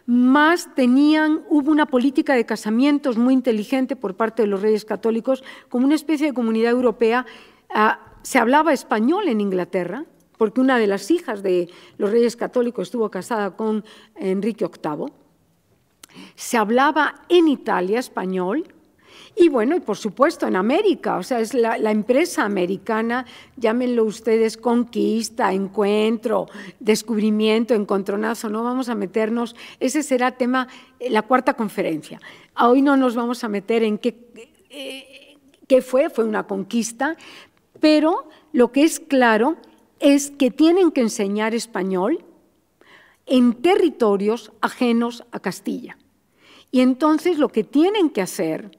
más tenían, hubo una política de casamientos muy inteligente por parte de los reyes católicos, como una especie de comunidad europea. Ah, se hablaba español en Inglaterra, porque una de las hijas de los reyes católicos estuvo casada con Enrique VIII. Se hablaba en Italia español, y bueno, y por supuesto en América, o sea, es la, empresa americana, llámenlo ustedes conquista, encuentro, descubrimiento, encontronazo, no vamos a meternos, ese será tema, eh, la cuarta conferencia. Hoy no nos vamos a meter en qué, eh, qué fue, fue una conquista, pero lo que es claro es que tienen que enseñar español en territorios ajenos a Castilla. Y entonces lo que tienen que hacer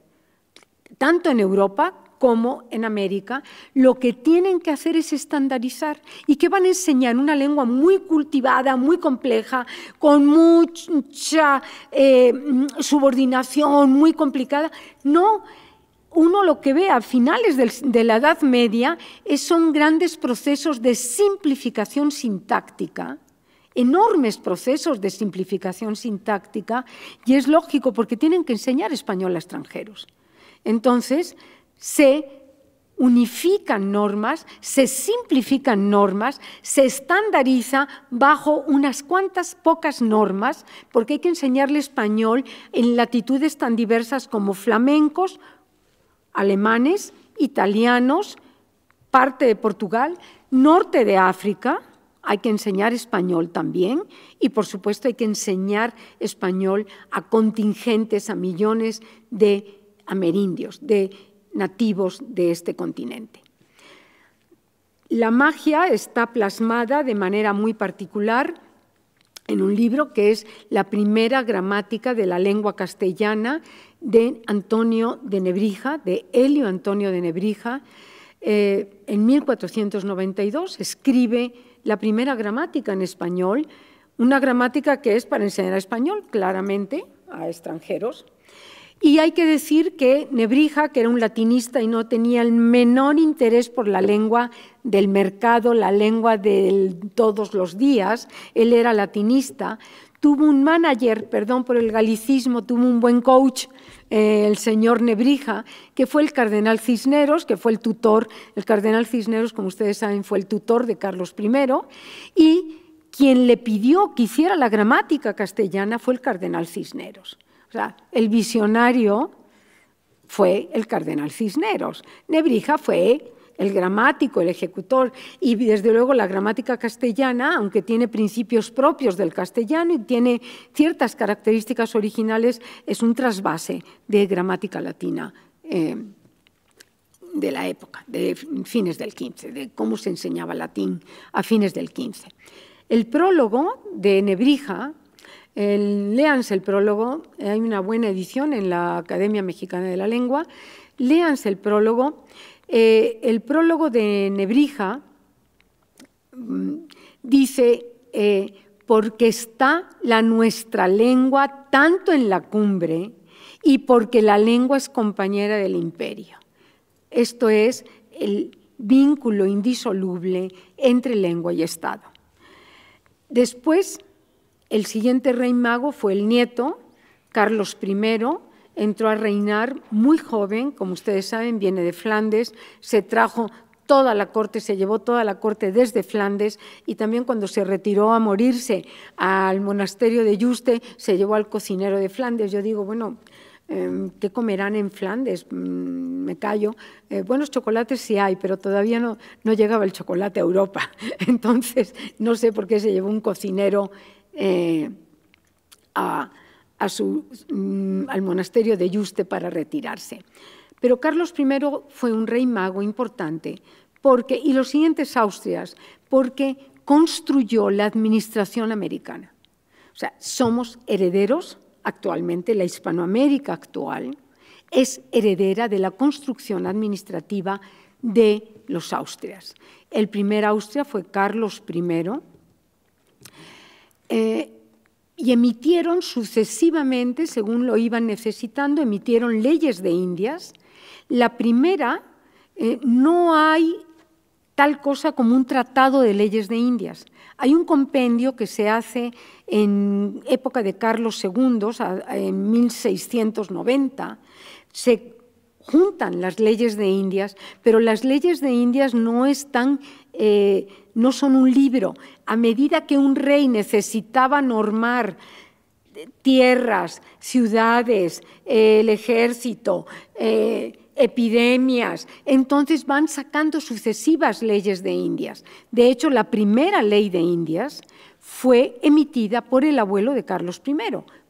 tanto en Europa como en América, lo que tienen que hacer es estandarizar y que van a enseñar una lengua muy cultivada, muy compleja, con mucha eh, subordinación, muy complicada. No, uno lo que ve a finales de la Edad Media son grandes procesos de simplificación sintáctica enormes procesos de simplificación sintáctica y es lógico porque tienen que enseñar español a extranjeros. Entonces, se unifican normas, se simplifican normas, se estandariza bajo unas cuantas pocas normas, porque hay que enseñarle español en latitudes tan diversas como flamencos, alemanes, italianos, parte de Portugal, norte de África, hay que enseñar español también y por supuesto hay que enseñar español a contingentes, a millones de amerindios, de nativos de este continente. La magia está plasmada de manera muy particular en un libro que es La primera gramática de la lengua castellana de Antonio de Nebrija, de Helio Antonio de Nebrija. Eh, en 1492 escribe la primera gramática en español, una gramática que es para enseñar español, claramente, a extranjeros, y hay que decir que Nebrija, que era un latinista y no tenía el menor interés por la lengua del mercado, la lengua de todos los días, él era latinista, tuvo un manager, perdón por el galicismo, tuvo un buen coach, eh, el señor Nebrija, que fue el cardenal Cisneros, que fue el tutor, el cardenal Cisneros, como ustedes saben, fue el tutor de Carlos I, y quien le pidió que hiciera la gramática castellana fue el cardenal Cisneros el visionario fue el cardenal Cisneros, Nebrija fue el gramático, el ejecutor, y desde luego la gramática castellana, aunque tiene principios propios del castellano y tiene ciertas características originales, es un trasvase de gramática latina. Eh, de la época, de fines del XV, de cómo se enseñaba latín a fines del XV. El prólogo de Nebrija el, el prólogo, eh, hay una buena edición en la Academia Mexicana de la Lengua. Léanse el prólogo. Eh, el prólogo de Nebrija mm, dice, eh, porque está la nuestra lengua tanto en la cumbre y porque la lengua es compañera del imperio. Esto es el vínculo indisoluble entre lengua y Estado. Después el siguiente rey mago fue el nieto, Carlos I, entró a reinar muy joven, como ustedes saben, viene de Flandes, se trajo toda la corte, se llevó toda la corte desde Flandes y también cuando se retiró a morirse al monasterio de Yuste, se llevó al cocinero de Flandes. Yo digo, bueno, em, ¿qué comerán en Flandes? Mm, me callo. Eh, buenos chocolates sí hay, pero todavía no, no llegaba el chocolate a Europa. *laughs* Entonces, no sé por qué se llevó un cocinero eh, mm, al monasterio de Yuste para retirarse. Pero Carlos I fue un rey mago importante porque, y los siguientes Austrias porque construyó la administración americana. O sea, somos herederos actualmente, la Hispanoamérica actual es heredera de la construcción administrativa de los Austrias. El primer Austria fue Carlos I, eh, y emitieron sucesivamente, según lo iban necesitando, emitieron leyes de Indias. La primera, eh, no hay tal cosa como un tratado de leyes de Indias. Hay un compendio que se hace en época de Carlos II, en 1690. Se juntan las leyes de Indias, pero las leyes de Indias no están... Eh, no son un libro. A medida que un rey necesitaba normar eh, tierras, ciudades, el ejército, eh, epidemias, entonces van sacando sucesivas leyes de Indias. De hecho, la primera ley de Indias fue emitida por el abuelo de Carlos I,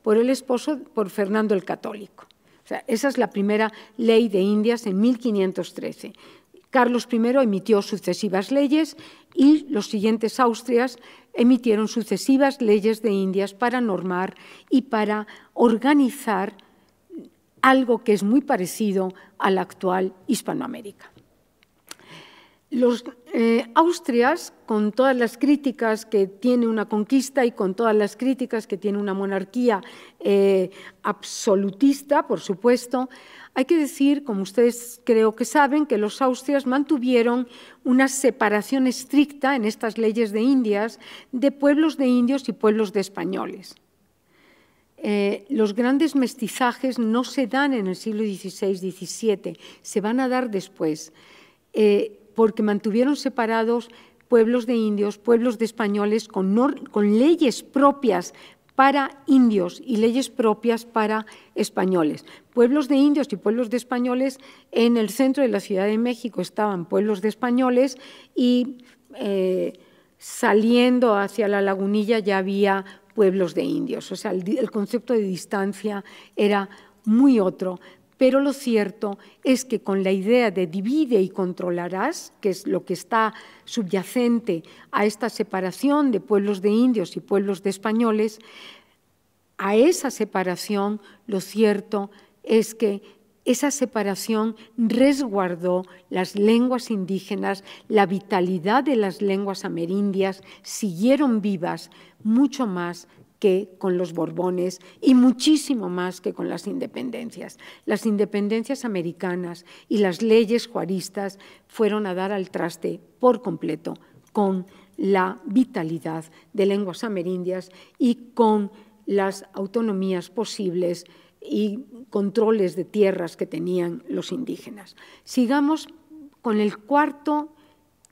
por el esposo, por Fernando el Católico. esa es la primera ley de Indias en 1513. Carlos I emitió sucesivas leyes y los siguientes Austrias emitieron sucesivas leyes de Indias para normar y para organizar algo que es muy parecido a la actual Hispanoamérica. Los eh, Austrias, con todas las críticas que tiene una conquista y con todas las críticas que tiene una monarquía eh, absolutista, por supuesto, hay que decir, como ustedes creo que saben, que los austrias mantuvieron una separación estricta en estas leyes de Indias de pueblos de indios y pueblos de españoles. Eh, los grandes mestizajes no se dan en el siglo XVI-XVII, se van a dar después, eh, porque mantuvieron separados pueblos de indios, pueblos de españoles, con leyes propias para indios y leyes propias para españoles. Pueblos de indios y pueblos de españoles, en el centro de la Ciudad de México estaban pueblos de españoles y eh, saliendo hacia la lagunilla ya había pueblos de indios. O sea, el, el concepto de distancia era muy otro pero lo cierto es que con la idea de divide y controlarás, que es lo que está subyacente a esta separación de pueblos de indios y pueblos de españoles, a esa separación lo cierto es que esa separación resguardó las lenguas indígenas, la vitalidad de las lenguas amerindias siguieron vivas mucho más que con los Borbones y muchísimo más que con las independencias. Las independencias americanas y las leyes juaristas fueron a dar al traste por completo con la vitalidad de lenguas amerindias y con las autonomías posibles y controles de tierras que tenían los indígenas. Sigamos con el cuarto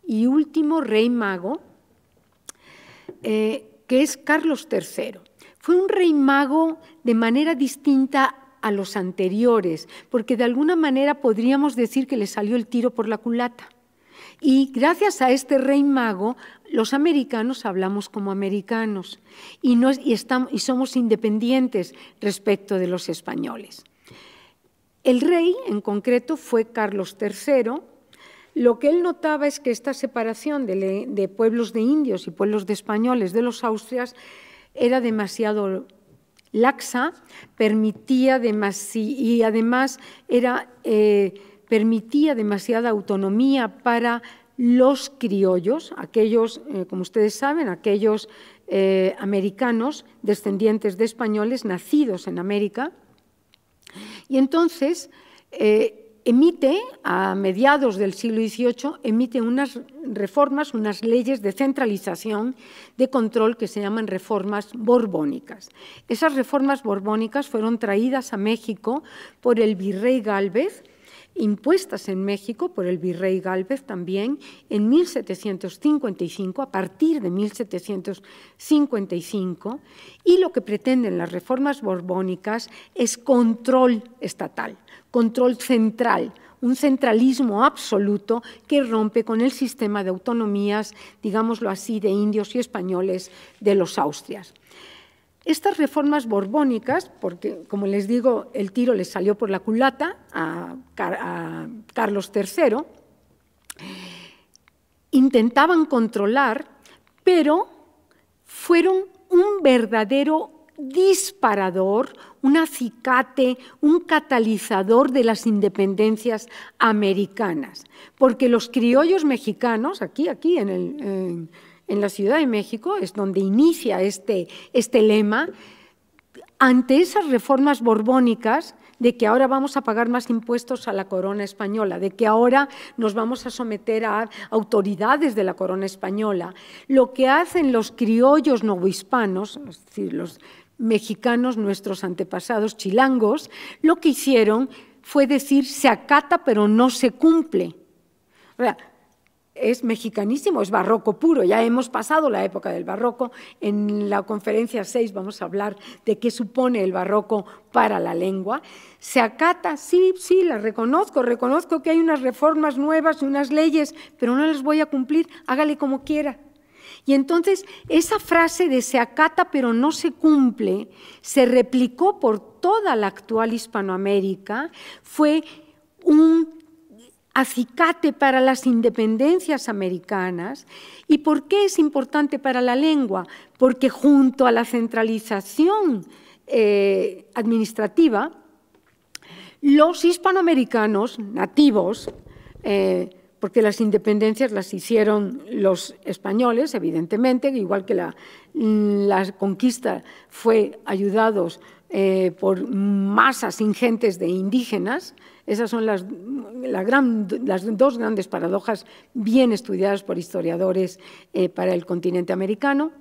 y último rey mago, eh, que es Carlos III. Fue un rey mago de manera distinta a los anteriores, porque de alguna manera podríamos decir que le salió el tiro por la culata. Y gracias a este rey mago, los americanos hablamos como americanos y, no, y somos independientes respecto de los españoles. El rey, en concreto, fue Carlos III, lo que él notaba es que esta separación de, pueblos de indios y pueblos de españoles de los austrias era demasiado laxa, permitía y además era, eh, permitía demasiada autonomía para los criollos, aquellos, eh, como ustedes saben, aquellos eh, americanos descendientes de españoles nacidos en América. Y entonces emite, a mediados del siglo XVIII, emite unas reformas, unas leyes de centralización de control que se llaman reformas borbónicas. Esas reformas borbónicas fueron traídas a México por el virrey Gálvez, impuestas en México por el virrey Gálvez también en 1755, a partir de 1755, y lo que pretenden las reformas borbónicas es control estatal control central, un centralismo absoluto que rompe con el sistema de autonomías, digámoslo así, de indios y españoles de los Austrias. Estas reformas borbónicas, porque como les digo, el tiro les salió por la culata a, a Carlos III, intentaban controlar, pero fueron un verdadero disparador, un acicate, un catalizador de las independencias americanas, porque los criollos mexicanos, aquí, aquí en, la Ciudad de México, es donde inicia este, este lema, ante esas reformas borbónicas, de que ahora vamos a pagar más impuestos a la corona española, de que ahora nos vamos a someter a autoridades de la corona española. Lo que hacen los criollos novohispanos, es decir, los mexicanos, nuestros antepasados chilangos, lo que hicieron fue decir se acata pero no se cumple. es mexicanísimo, es barroco puro, ya hemos pasado la época del barroco. En la conferencia 6 vamos a hablar de qué supone el barroco para la lengua. Se acata, sí, sí, la reconozco, reconozco que hay unas reformas nuevas y unas leyes, pero no las voy a cumplir, hágale como quiera. Y entonces esa frase de se acata pero no se cumple se replicó por toda la actual Hispanoamérica, fue un acicate para las independencias americanas. ¿Y por qué es importante para la lengua? Porque junto a la centralización eh, administrativa, los hispanoamericanos nativos, eh, porque las independencias las hicieron los españoles, evidentemente, igual que la, la conquista fue ayudados eh, por masas ingentes de indígenas. Esas son las, las dos grandes paradojas bien estudiadas por historiadores eh, para el continente americano.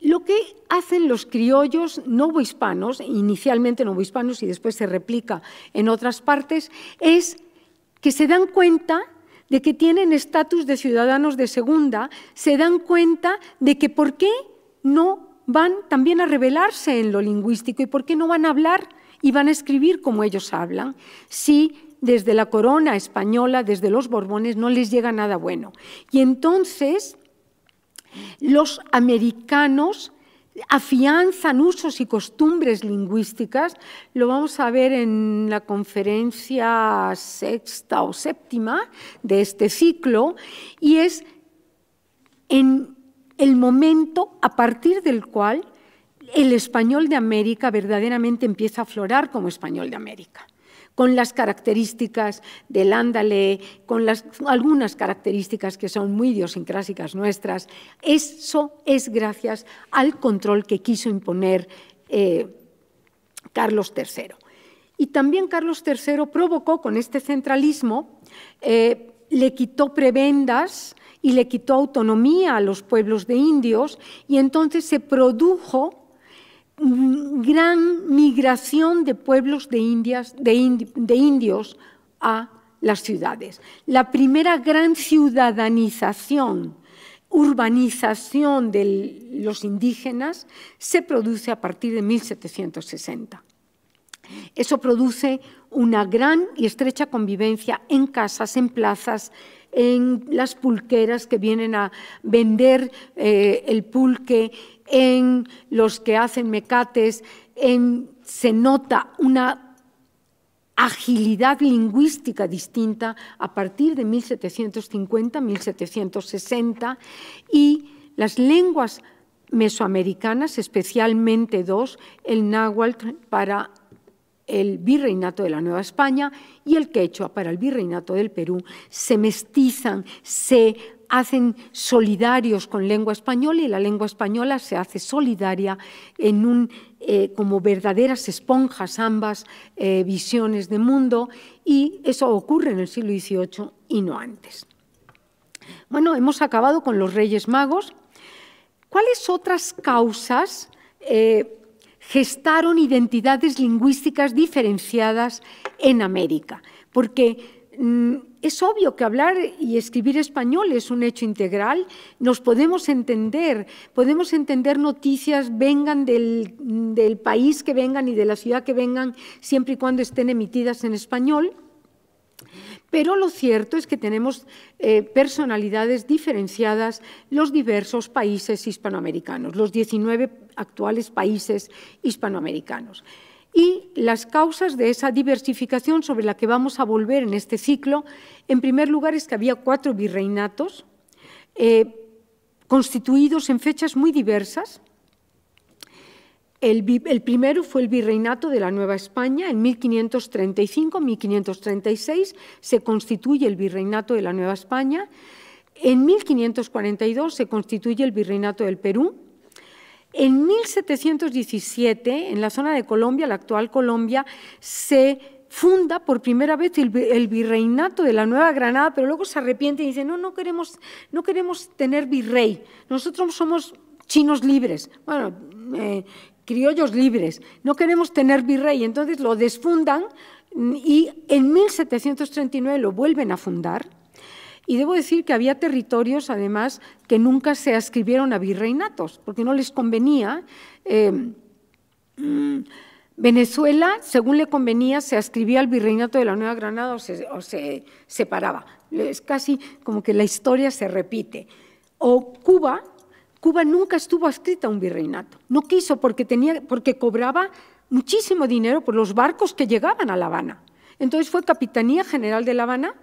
Lo que hacen los criollos novohispanos, inicialmente novohispanos y después se replica en otras partes, es que se dan cuenta de que tienen estatus de ciudadanos de segunda, se dan cuenta de que por qué no van también a revelarse en lo lingüístico y por qué no van a hablar y van a escribir como ellos hablan, si desde la corona española, desde los Borbones, no les llega nada bueno. Y entonces los americanos afianzan usos y costumbres lingüísticas, lo vamos a ver en la conferencia sexta o séptima de este ciclo, y es en el momento a partir del cual el español de América verdaderamente empieza a florar como español de América con las características del ándale, con algunas características que son muy idiosincrásicas nuestras. Eso es gracias al control que quiso imponer eh, Carlos III. Y también Carlos III provocó con este centralismo, eh, le quitó prebendas y le quitó autonomía a los pueblos de indios y entonces se produjo gran migración de pueblos de, indias, de, indios a las ciudades. La primera gran ciudadanización, urbanización de los indígenas se produce a partir de 1760. Eso produce una gran y estrecha convivencia en casas, en plazas, en las pulqueras que vienen a vender eh, el pulque, en los que hacen mecates, se nota una agilidad lingüística distinta a partir de 1750, 1760 y las lenguas mesoamericanas, especialmente dos, el náhuatl para el virreinato de la Nueva España y el quechua para el virreinato del Perú, se mestizan, se hacen solidarios con lengua española y la lengua española se hace solidaria en un, eh, como verdaderas esponjas ambas eh, visiones de mundo y eso ocurre en el siglo XVIII y no antes. Bueno, hemos acabado con los Reyes Magos. ¿Cuáles otras causas eh, gestaron identidades lingüísticas diferenciadas en América, porque mm, es obvio que hablar y escribir español es un hecho integral, nos podemos entender, podemos entender noticias, vengan del país que vengan y de la ciudad que vengan, siempre y cuando estén emitidas en español. Pero lo cierto es que tenemos eh, personalidades diferenciadas los diversos países hispanoamericanos, los 19 actuales países hispanoamericanos. Y las causas de esa diversificación sobre la que vamos a volver en este ciclo, en primer lugar es que había cuatro virreinatos eh, constituidos en fechas muy diversas, el, primero fue el virreinato de la Nueva España. En 1535-1536 se constituye el virreinato de la Nueva España. En 1542 se constituye el virreinato del Perú. En 1717, en la zona de Colombia, la actual Colombia, se funda por primera vez el, virreinato de la Nueva Granada, pero luego se arrepiente y dice, no, no queremos, no queremos tener virrey, nosotros somos chinos libres. Bueno, eh, criollos libres, no queremos tener virrey, entonces lo desfundan y en 1739 lo vuelven a fundar. Y debo decir que había territorios, además, que nunca se ascribieron a virreinatos, porque no les convenía. Eh, mm, Venezuela, según le convenía, se ascribía al virreinato de la Nueva Granada o se, separaba. Es casi como que la historia se repite. O Cuba Cuba nunca estuvo adscrita a un virreinato. No quiso porque, cobraba muchísimo dinero por los barcos que llegaban a La Habana. Entonces fue Capitanía General de La Habana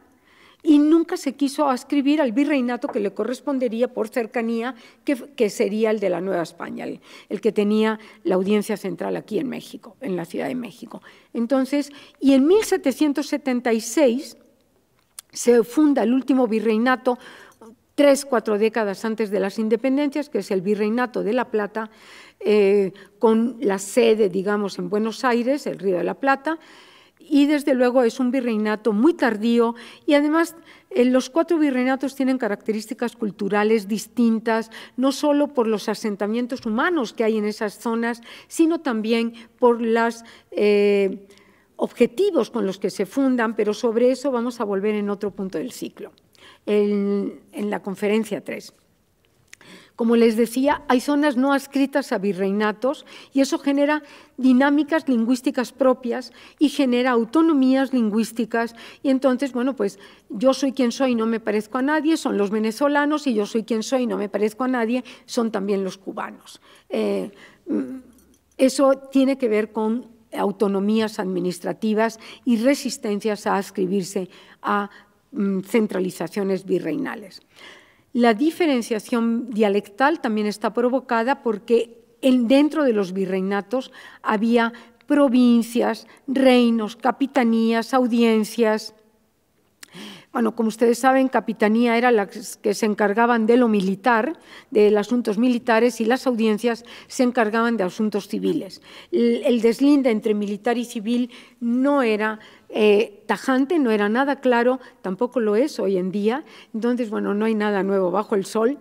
y nunca se quiso ascribir al virreinato que le correspondería por cercanía, que, sería el de la Nueva España, el, el, que tenía la audiencia central aquí en México, en la Ciudad de México. Entonces, y en 1776 se funda el último virreinato tres, cuatro décadas antes de las independencias, que es el Virreinato de La Plata, eh, con la sede, digamos, en Buenos Aires, el Río de la Plata, y desde luego es un virreinato muy tardío y además eh, los cuatro virreinatos tienen características culturales distintas, no solo por los asentamientos humanos que hay en esas zonas, sino también por los eh, objetivos con los que se fundan, pero sobre eso vamos a volver en otro punto del ciclo en, la conferencia 3. Como les decía, hay zonas no adscritas a virreinatos y eso genera dinámicas lingüísticas propias y genera autonomías lingüísticas. Y entonces, bueno, pues yo soy quien soy, no me parezco a nadie, son los venezolanos y yo soy quien soy, no me parezco a nadie, son también los cubanos. Eh, eso tiene que ver con autonomías administrativas y resistencias a adscribirse a Mm, centralizaciones virreinales. La diferenciación dialectal también está provocada porque dentro de los virreinatos había provincias, reinos, capitanías, audiencias. Bueno, como ustedes saben, capitanía era las que se encargaban de lo militar, de los asuntos militares, y las audiencias se encargaban de asuntos civiles. El deslinde entre militar y civil no era eh, tajante, no era nada claro, tampoco lo es hoy en día. Entonces, bueno, no hay nada nuevo bajo el sol.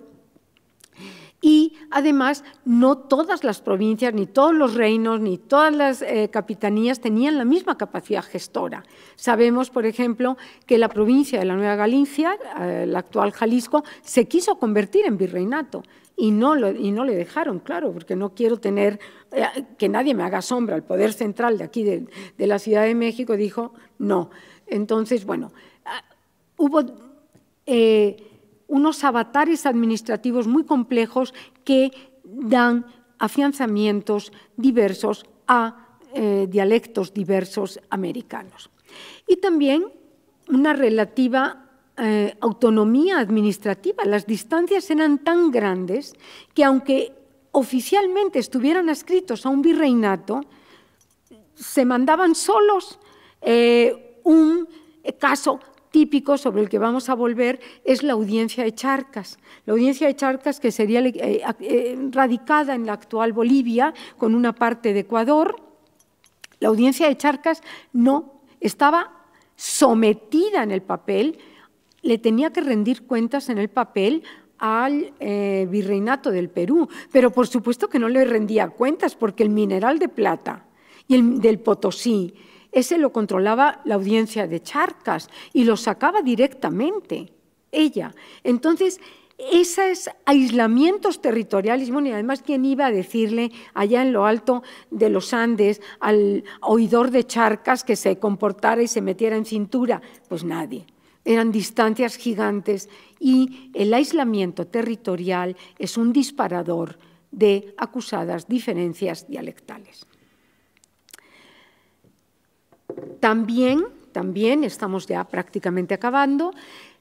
Y además, no todas las provincias, ni todos los reinos, ni todas las eh, capitanías tenían la misma capacidad gestora. Sabemos, por ejemplo, que la provincia de la Nueva Galicia, el eh, actual Jalisco, se quiso convertir en virreinato y no, y no le dejaron, claro, porque no quiero tener, eh, que nadie me haga sombra. El Poder Central de aquí, de, la Ciudad de México, dijo no. Entonces, bueno, ah, hubo eh, unos avatares administrativos muy complejos que dan afianzamientos diversos a eh, dialectos diversos americanos. Y también una relativa eh, autonomía administrativa. Las distancias eran tan grandes que aunque oficialmente estuvieran adscritos a un virreinato, se mandaban solos. Eh, un caso típico sobre el que vamos a volver es la audiencia de Charcas. La audiencia de Charcas que sería eh, radicada en la actual Bolivia con una parte de Ecuador. La audiencia de Charcas no estaba sometida en el papel le tenía que rendir cuentas en el papel al eh, virreinato del Perú, pero por supuesto que no le rendía cuentas porque el mineral de plata y el del Potosí, ese lo controlaba la audiencia de Charcas y lo sacaba directamente ella. Entonces, esos aislamientos territoriales, bueno, y además, ¿quién iba a decirle allá en lo alto de los Andes al oidor de charcas que se comportara y se metiera en cintura? Pues nadie eran distancias gigantes y el aislamiento territorial es un disparador de acusadas diferencias dialectales. También, también estamos ya prácticamente acabando,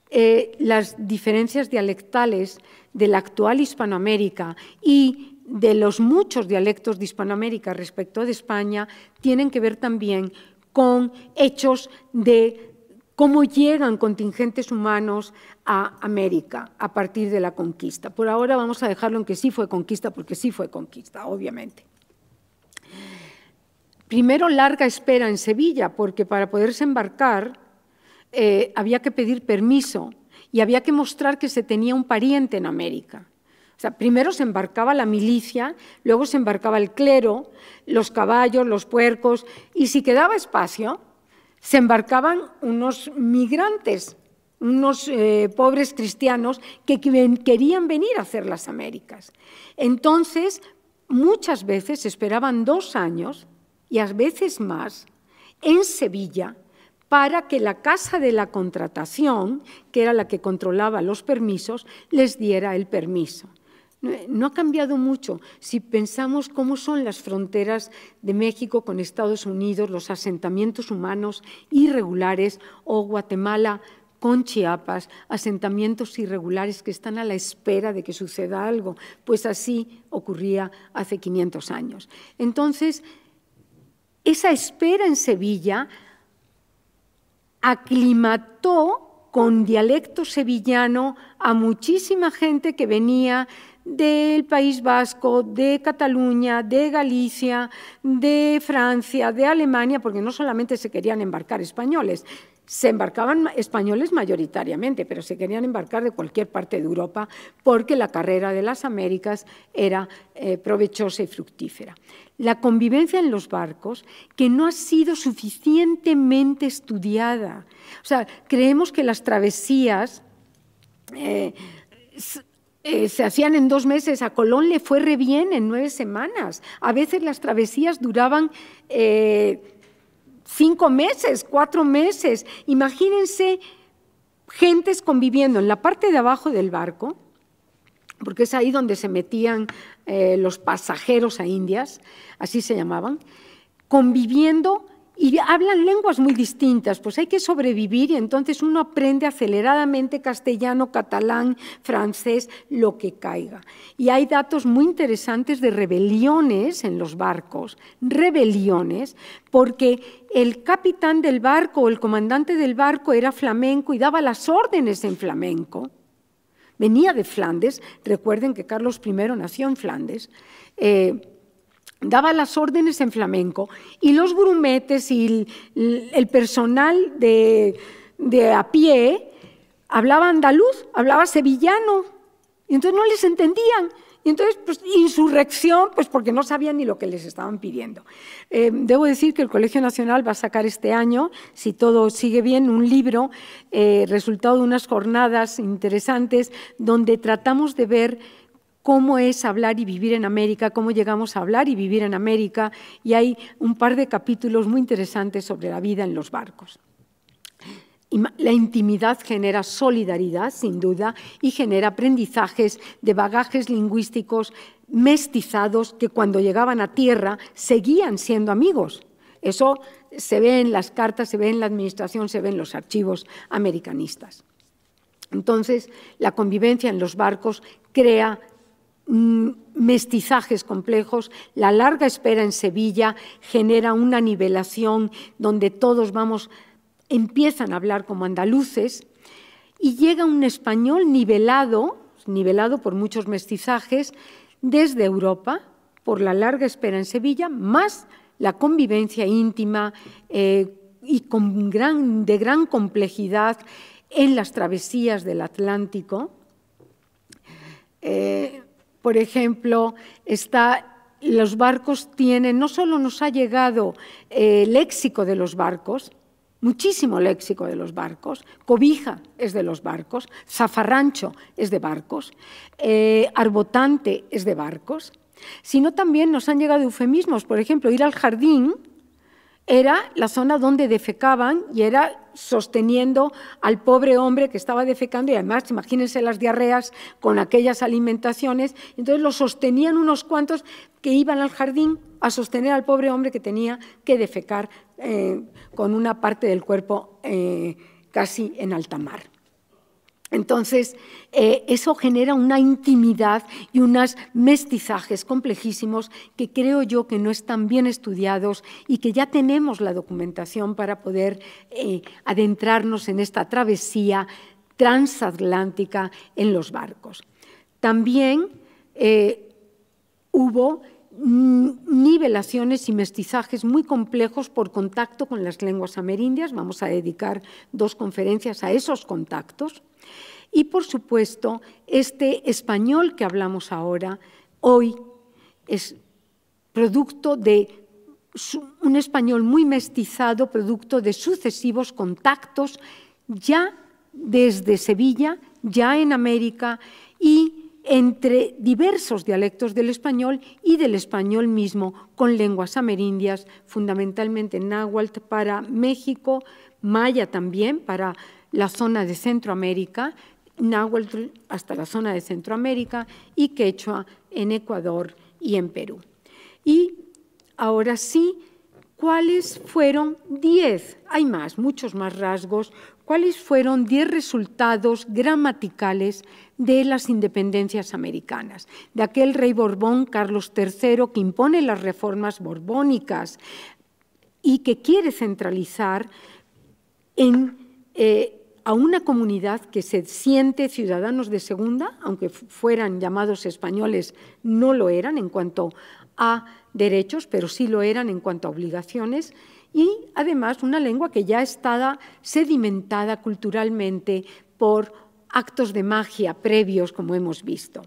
eh, las diferencias dialectales de la actual Hispanoamérica y de los muchos dialectos de Hispanoamérica respecto de España tienen que ver también con hechos de cómo llegan contingentes humanos a América a partir de la conquista. Por ahora vamos a dejarlo en que sí fue conquista, porque sí fue conquista, obviamente. Primero, larga espera en Sevilla, porque para poderse embarcar eh, había que pedir permiso y había que mostrar que se tenía un pariente en América. O sea, primero se embarcaba la milicia, luego se embarcaba el clero, los caballos, los puercos, y si quedaba espacio, se embarcaban unos migrantes, unos eh, pobres cristianos que querían venir a hacer las Américas. Entonces, muchas veces esperaban dos años y a veces más en Sevilla para que la Casa de la Contratación, que era la que controlaba los permisos, les diera el permiso. Eh, no ha cambiado mucho si pensamos cómo son las fronteras de México con Estados Unidos, los asentamientos humanos irregulares o Guatemala con Chiapas, asentamientos irregulares que están a la espera de que suceda algo, pues así ocurría hace 500 años. Entonces, esa espera en Sevilla aclimató con dialecto sevillano a muchísima gente que venía del País Vasco, de Cataluña, de Galicia, de Francia, de Alemania, porque no solamente se querían embarcar españoles, se embarcaban españoles mayoritariamente, pero se querían embarcar de cualquier parte de Europa porque la carrera de las Américas era eh, provechosa y fructífera. La convivencia en los barcos, que no ha sido suficientemente estudiada. O sea, creemos que las travesías... Eh, eh, se hacían en dos meses, a Colón le fue re bien en nueve semanas. A veces las travesías duraban eh, cinco meses, cuatro meses. Imagínense gentes conviviendo en la parte de abajo del barco, porque es ahí donde se metían eh, los pasajeros a Indias, así se llamaban, conviviendo y hablan lenguas muy distintas, pues hay que sobrevivir y entonces uno aprende aceleradamente castellano, catalán, francés, lo que caiga. Y hay datos muy interesantes de rebeliones en los barcos, rebeliones, porque el capitán del barco o el comandante del barco era flamenco y daba las órdenes en flamenco. Venía de Flandes, recuerden que Carlos I nació en Flandes. Eh, daba las órdenes en flamenco y los grumetes y el, personal de, a pie hablaba andaluz, hablaba sevillano, y entonces no les entendían. Y entonces, pues, insurrección, pues porque no sabían ni lo que les estaban pidiendo. Eh, debo decir que el Colegio Nacional va a sacar este año, si todo sigue bien, un libro, eh, resultado de unas jornadas interesantes, donde tratamos de ver cómo es hablar y vivir en América, cómo llegamos a hablar y vivir en América, y hay un par de capítulos muy interesantes sobre la vida en los barcos. La intimidad genera solidaridad, sin duda, y genera aprendizajes de bagajes lingüísticos mestizados que cuando llegaban a tierra seguían siendo amigos. Eso se ve en las cartas, se ve en la administración, se ve en los archivos americanistas. Entonces, la convivencia en los barcos crea Mm, mestizajes complejos, la larga espera en Sevilla genera una nivelación donde todos vamos, empiezan a hablar como andaluces y llega un español nivelado, nivelado por muchos mestizajes, desde Europa, por la larga espera en Sevilla, más la convivencia íntima eh, y con gran, de gran complejidad en las travesías del Atlántico. Eh, por ejemplo, está los barcos tienen, no solo nos ha llegado el eh, léxico de los barcos, muchísimo léxico de los barcos, cobija es de los barcos, zafarrancho es de barcos, eh, arbotante es de barcos, sino también nos han llegado eufemismos, por ejemplo, ir al jardín era la zona donde defecaban y era sosteniendo al pobre hombre que estaba defecando y además, imagínense las diarreas con aquellas alimentaciones, entonces lo sostenían unos cuantos que iban al jardín a sostener al pobre hombre que tenía que defecar eh, con una parte del cuerpo eh, casi en alta mar. Entonces, eh, eso genera una intimidad y unos mestizajes complejísimos que creo yo que no están bien estudiados y que ya tenemos la documentación para poder eh, adentrarnos en esta travesía transatlántica en los barcos. También eh, hubo mm, nivelaciones y mestizajes muy complejos por contacto con las lenguas amerindias. Vamos a dedicar dos conferencias a esos contactos. Y por supuesto, este español que hablamos ahora, hoy, es producto de un español muy mestizado, producto de sucesivos contactos ya desde Sevilla, ya en América y entre diversos dialectos del español y del español mismo, con lenguas amerindias, fundamentalmente náhuatl para México, maya también para la zona de Centroamérica, Nahuatl hasta la zona de Centroamérica y quechua en Ecuador y en Perú. Y ahora sí, ¿cuáles fueron diez? Hay más, muchos más rasgos. ¿Cuáles fueron diez resultados gramaticales de las independencias americanas? De aquel rey Borbón, Carlos III, que impone las reformas borbónicas y que quiere centralizar en... Eh, a una comunidad que se siente ciudadanos de segunda, aunque fueran llamados españoles, no lo eran en cuanto a derechos, pero sí lo eran en cuanto a obligaciones, y además una lengua que ya estaba sedimentada culturalmente por actos de magia previos, como hemos visto.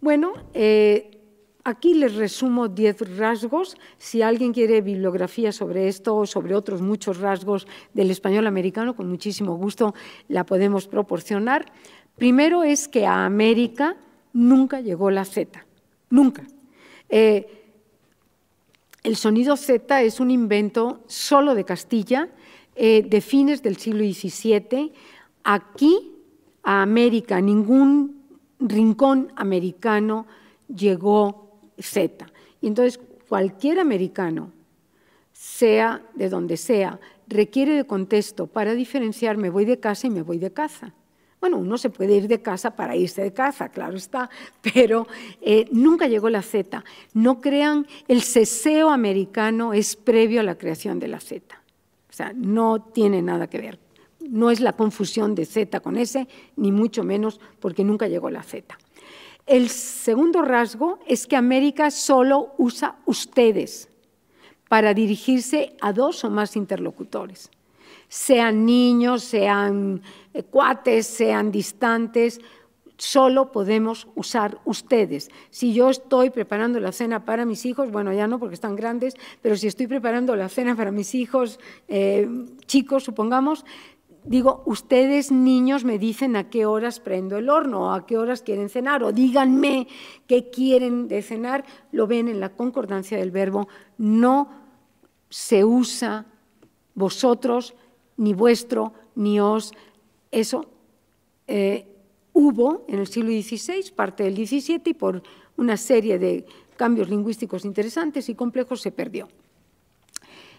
Bueno, eh, Aquí les resumo diez rasgos. Si alguien quiere bibliografía sobre esto o sobre otros muchos rasgos del español americano, con muchísimo gusto la podemos proporcionar. Primero es que a América nunca llegó la Z, nunca. Eh, el sonido Z es un invento solo de Castilla, eh, de fines del siglo XVII. Aquí, a América, ningún rincón americano llegó Z. Y entonces cualquier americano, sea de donde sea, requiere de contexto para diferenciar me voy de casa y me voy de caza. Bueno, uno se puede ir de casa para irse de caza, claro está, *laughs* pero eh, nunca llegó la Z. No crean, el ceseo americano es previo a la creación de la Z. O sea, no tiene nada que ver. No es la confusión de Z con S, ni mucho menos porque nunca llegó la Z. El segundo rasgo es que América solo usa ustedes para dirigirse a dos o más interlocutores, sean niños, sean eh, cuates, sean distantes, solo podemos usar ustedes. Si yo estoy preparando la cena para mis hijos, bueno, ya no porque están grandes, pero si estoy preparando la cena para mis hijos eh, chicos, supongamos, digo, ustedes niños me dicen a qué horas prendo el horno, o a qué horas quieren cenar, o díganme qué quieren de cenar, lo ven en la concordancia del verbo, no se usa vosotros, ni vuestro, ni os. Eso eh, hubo en el siglo XVI, parte del XVII, y por una serie de cambios lingüísticos interesantes y complejos se perdió.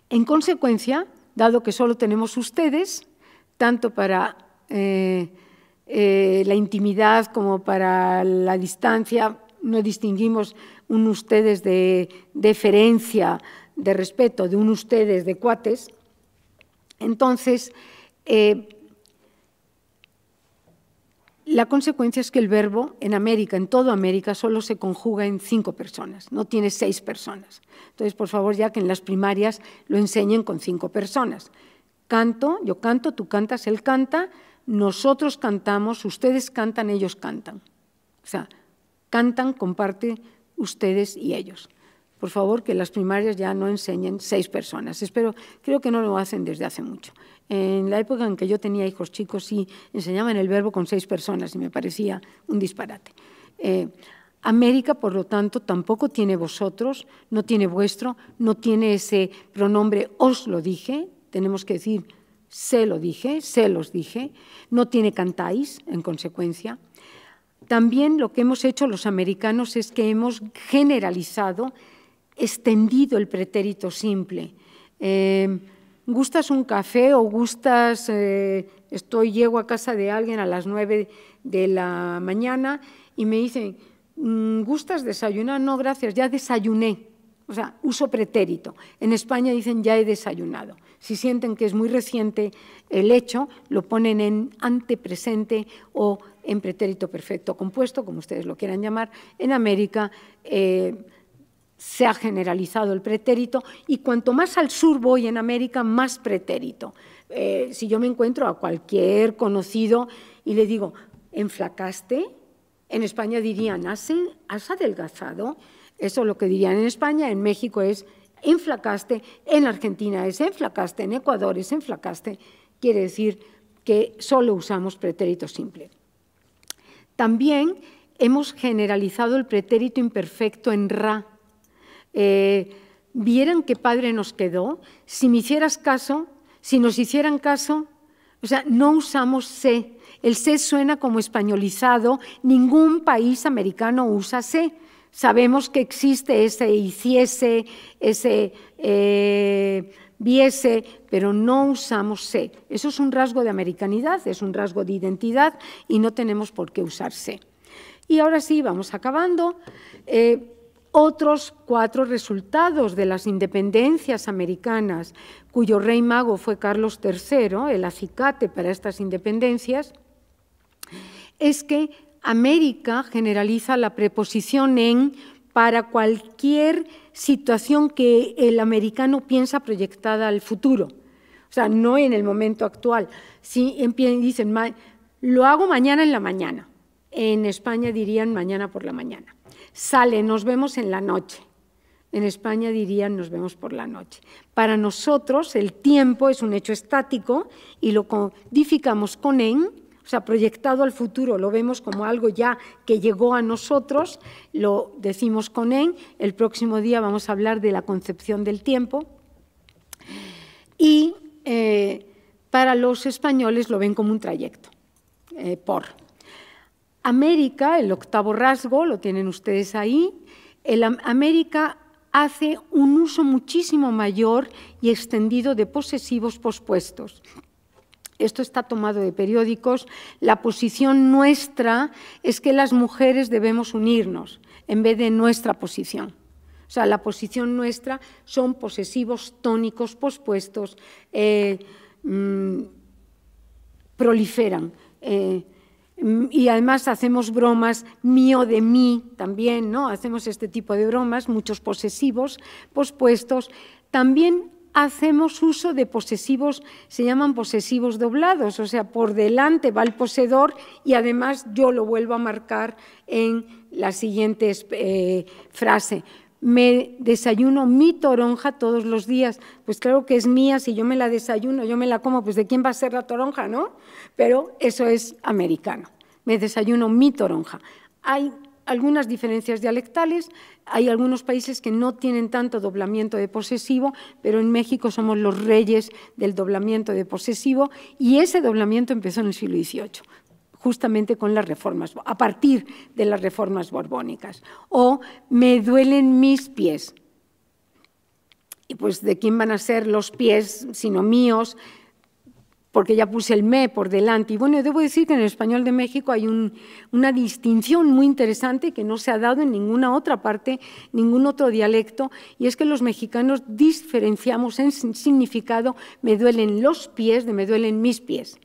En consecuencia, dado que solo tenemos ustedes, tanto para eh, eh, la intimidad como para la distancia, no distinguimos un ustedes de deferencia, de respeto, de un ustedes de cuates. Entonces, eh, la consecuencia es que el verbo en América, en toda América, solo se conjuga en cinco personas, no tiene seis personas. Entonces, por favor, ya que en las primarias lo enseñen con cinco personas. Canto, yo canto, tú cantas, él canta, nosotros cantamos, ustedes cantan, ellos cantan. O sea, cantan, comparte ustedes y ellos. Por favor, que las primarias ya no enseñen seis personas. Espero, creo que no lo hacen desde hace mucho. En la época en que yo tenía hijos chicos, sí enseñaban el verbo con seis personas y me parecía un disparate. Eh, América, por lo tanto, tampoco tiene vosotros, no tiene vuestro, no tiene ese pronombre os lo dije, tenemos que decir, se lo dije, se los dije, no tiene cantáis, en consecuencia. También lo que hemos hecho los americanos es que hemos generalizado, extendido el pretérito simple. Em, ¿Gustas un café o gustas, eh, estoy, llego a casa de alguien a las nueve de la mañana y me dicen, mm, ¿gustas desayunar? No, gracias, ya desayuné o sea, uso pretérito. En España dicen ya he desayunado. Si sienten que es muy reciente el hecho, lo ponen en antepresente o en pretérito perfecto compuesto, como ustedes lo quieran llamar. En América eh, se ha generalizado el pretérito y cuanto más al sur voy en América, más pretérito. Eh, si yo me encuentro a cualquier conocido y le digo, ¿enflacaste? En España dirían, ¿has adelgazado? Eso es lo que dirían en España, en México es enflacaste, en Argentina es enflacaste, en Ecuador es enflacaste, quiere decir que solo usamos pretérito simple. También hemos generalizado el pretérito imperfecto en ra. Eh, vieran qué padre nos quedó, si me hicieras caso, si nos hicieran caso, o sea, no usamos se. El se suena como españolizado, ningún país americano usa se. Sabemos que existe ese hiciese, ese eh, viese, pero no usamos se. Eso es un rasgo de americanidad, es un rasgo de identidad y no tenemos por qué usar se. Y ahora sí, vamos acabando. Eh, otros cuatro resultados de las independencias americanas, cuyo rey mago fue Carlos III, el acicate para estas independencias, es que América generaliza la preposición en para cualquier situación que el americano piensa proyectada al futuro. O sea, no en el momento actual. Si dicen, lo hago mañana en la mañana. En España dirían mañana por la mañana. Sale, nos vemos en la noche. En España dirían nos vemos por la noche. Para nosotros el tiempo es un hecho estático y lo codificamos con en sea, proyectado al futuro, lo vemos como algo ya que llegó a nosotros, lo decimos con en, el próximo día vamos a hablar de la concepción del tiempo, y eh, para los españoles lo ven como un trayecto, eh, por. América, el octavo rasgo, lo tienen ustedes ahí, América hace un uso muchísimo mayor y extendido de posesivos pospuestos esto está tomado de periódicos, la posición nuestra es que las mujeres debemos unirnos en vez de nuestra posición. O sea, la posición nuestra son posesivos tónicos pospuestos, eh, mm, proliferan. Eh, mm, y además hacemos bromas mío de mí también, ¿no? Hacemos este tipo de bromas, muchos posesivos pospuestos. También hacemos uso de posesivos, se llaman posesivos doblados, o sea, por delante va el poseedor y además yo lo vuelvo a marcar en la siguiente eh, frase. Me desayuno mi toronja todos los días. Pues claro que es mía, si yo me la desayuno, yo me la como, pues de quién va a ser la toronja, ¿no? Pero eso es americano. Me desayuno mi toronja. Hay algunas diferencias dialectales. Hay algunos países que no tienen tanto doblamiento de posesivo, pero en México somos los reyes del doblamiento de posesivo y ese doblamiento empezó en el siglo XVIII justamente con las reformas, a partir de las reformas borbónicas. O me duelen mis pies. Y pues de quién van a ser los pies sino míos, porque ya puse el me por delante. Y bueno, debo decir que en el español de México hay una distinción muy interesante que no se ha dado en ninguna otra parte, ningún otro dialecto, y es que los mexicanos diferenciamos en significado me duelen los pies de me duelen mis pies.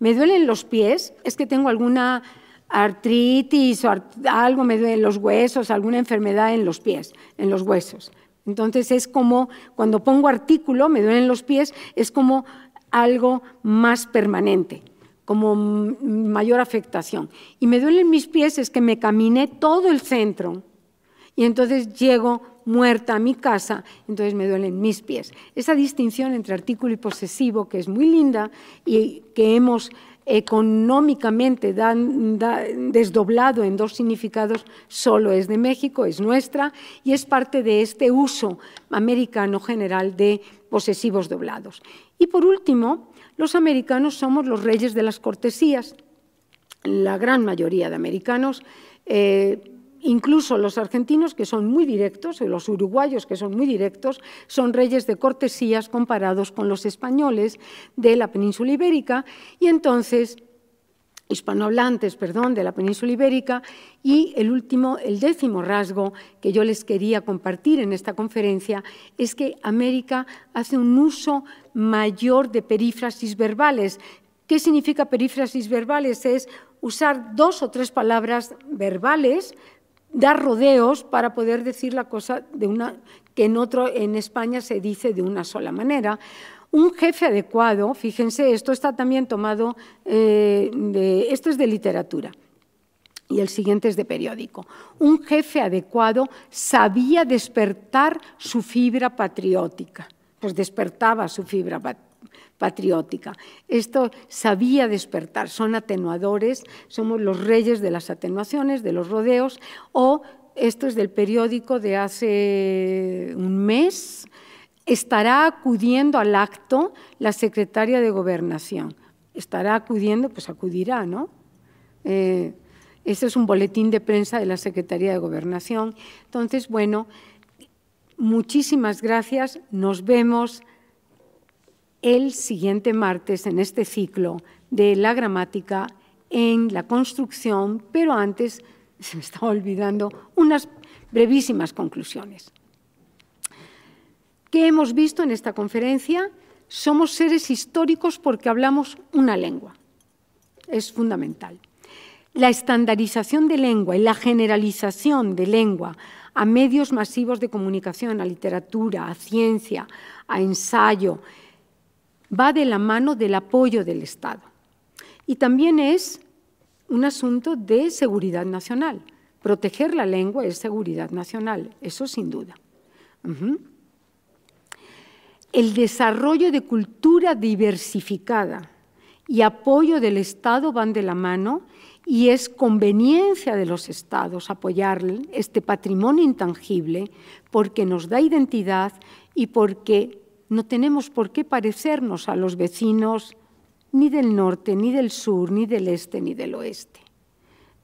Me duelen los pies, es que tengo alguna artritis o algo, me duelen los huesos, alguna enfermedad en los pies, en los huesos. Entonces es como, cuando pongo artículo, me duelen los pies, es como algo más permanente, como mayor afectación. Y me duelen mis pies, es que me caminé todo el centro y entonces llego muerta a mi casa, entonces me duelen mis pies. Esa distinción entre artículo y posesivo, que es muy linda y que hemos económicamente desdoblado en dos significados solo es de México, es nuestra, y es parte de este uso americano general de posesivos doblados. Y por último, los americanos somos los reyes de las cortesías. La gran mayoría de americanos eh, Incluso los argentinos, que son muy directos, y los uruguayos, que son muy directos, son reyes de cortesías comparados con los españoles de la península ibérica y entonces hispanohablantes, perdón, de la península ibérica y el último, el décimo rasgo que yo les quería compartir en esta conferencia es que América hace un uso mayor de perífrasis verbales. ¿Qué significa perífrasis verbales? Es usar dos o tres palabras verbales dar rodeos para poder decir la cosa de una, que en, otro, en España se dice de una sola manera. Un jefe adecuado, fíjense, esto está también tomado, eh, esto es de literatura y el siguiente es de periódico. Un jefe adecuado sabía despertar su fibra patriótica, pues despertaba su fibra patriótica patriótica. Esto sabía despertar, son atenuadores, somos los reyes de las atenuaciones, de los rodeos, o esto es del periódico de hace un mes, estará acudiendo al acto la secretaria de gobernación. Estará acudiendo, pues acudirá, ¿no? este es un boletín de prensa de la Secretaría de Gobernación. Entonces, bueno, muchísimas gracias, nos vemos el siguiente martes en este ciclo de la gramática en la construcción, pero antes *laughs* se me está olvidando unas brevísimas conclusiones. ¿Qué hemos visto en esta conferencia? Somos seres históricos porque hablamos una lengua. Es fundamental. La estandarización de lengua y la generalización de lengua a medios masivos de comunicación, a literatura, a ciencia, a ensayo, va de la mano del apoyo del Estado. Y también es un asunto de seguridad nacional. Proteger la lengua es seguridad nacional, eso sin duda. El desarrollo de cultura diversificada y apoyo del Estado van de la mano y es conveniencia de los estados apoyar este patrimonio intangible porque nos da identidad y porque no tenemos por qué parecernos a los vecinos ni del norte, ni del sur, ni del este, ni del oeste.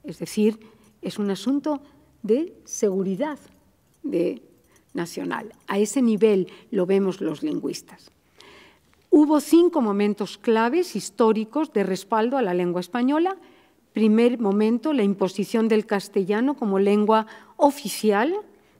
Es decir, es un asunto de seguridad de nacional. A ese nivel lo vemos los lingüistas. Hubo cinco momentos claves históricos de respaldo a la lengua española. Primer momento, la imposición del castellano como lengua oficial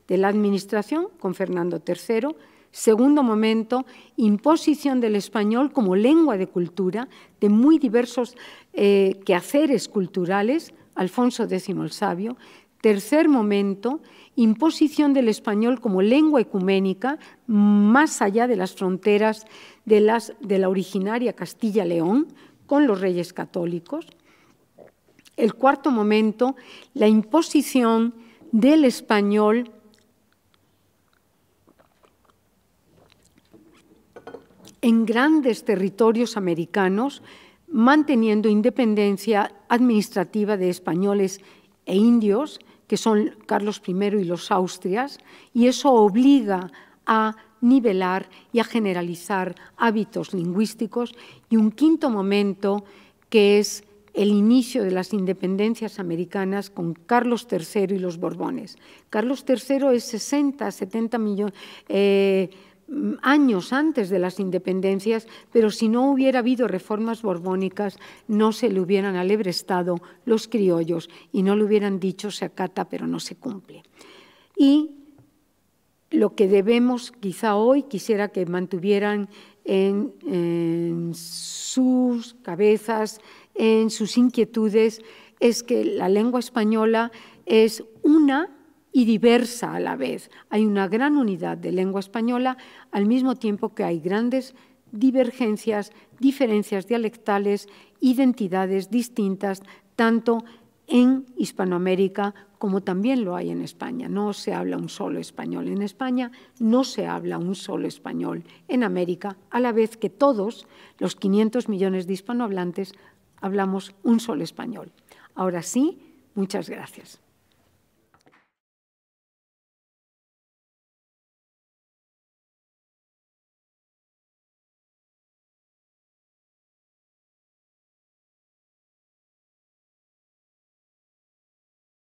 de la Administración con Fernando III Segundo momento, imposición del español como lengua de cultura de muy diversos eh, quehaceres culturales, Alfonso X el Sabio. Tercer momento, imposición del español como lengua ecuménica más allá de las fronteras de, las, de la originaria Castilla-León con los reyes católicos. El cuarto momento, la imposición del español en grandes territorios americanos, manteniendo independencia administrativa de españoles e indios, que son Carlos I y los Austrias, y eso obliga a nivelar y a generalizar hábitos lingüísticos. Y un quinto momento, que es el inicio de las independencias americanas con Carlos III y los Borbones. Carlos III es 60, 70 millones años antes de las independencias, pero si no hubiera habido reformas borbónicas, no se le hubieran alebrestado los criollos y no le hubieran dicho se acata pero no se cumple. Y lo que debemos, quizá hoy, quisiera que mantuvieran en, en sus cabezas, en sus inquietudes, es que la lengua española es una y diversa a la vez. Hay una gran unidad de lengua española al mismo tiempo que hay grandes divergencias, diferencias dialectales, identidades distintas, tanto en Hispanoamérica como también lo hay en España. No se habla un solo español en España, no se habla un solo español en América, a la vez que todos los 500 millones de hispanohablantes hablamos un solo español. Ahora sí, muchas gracias.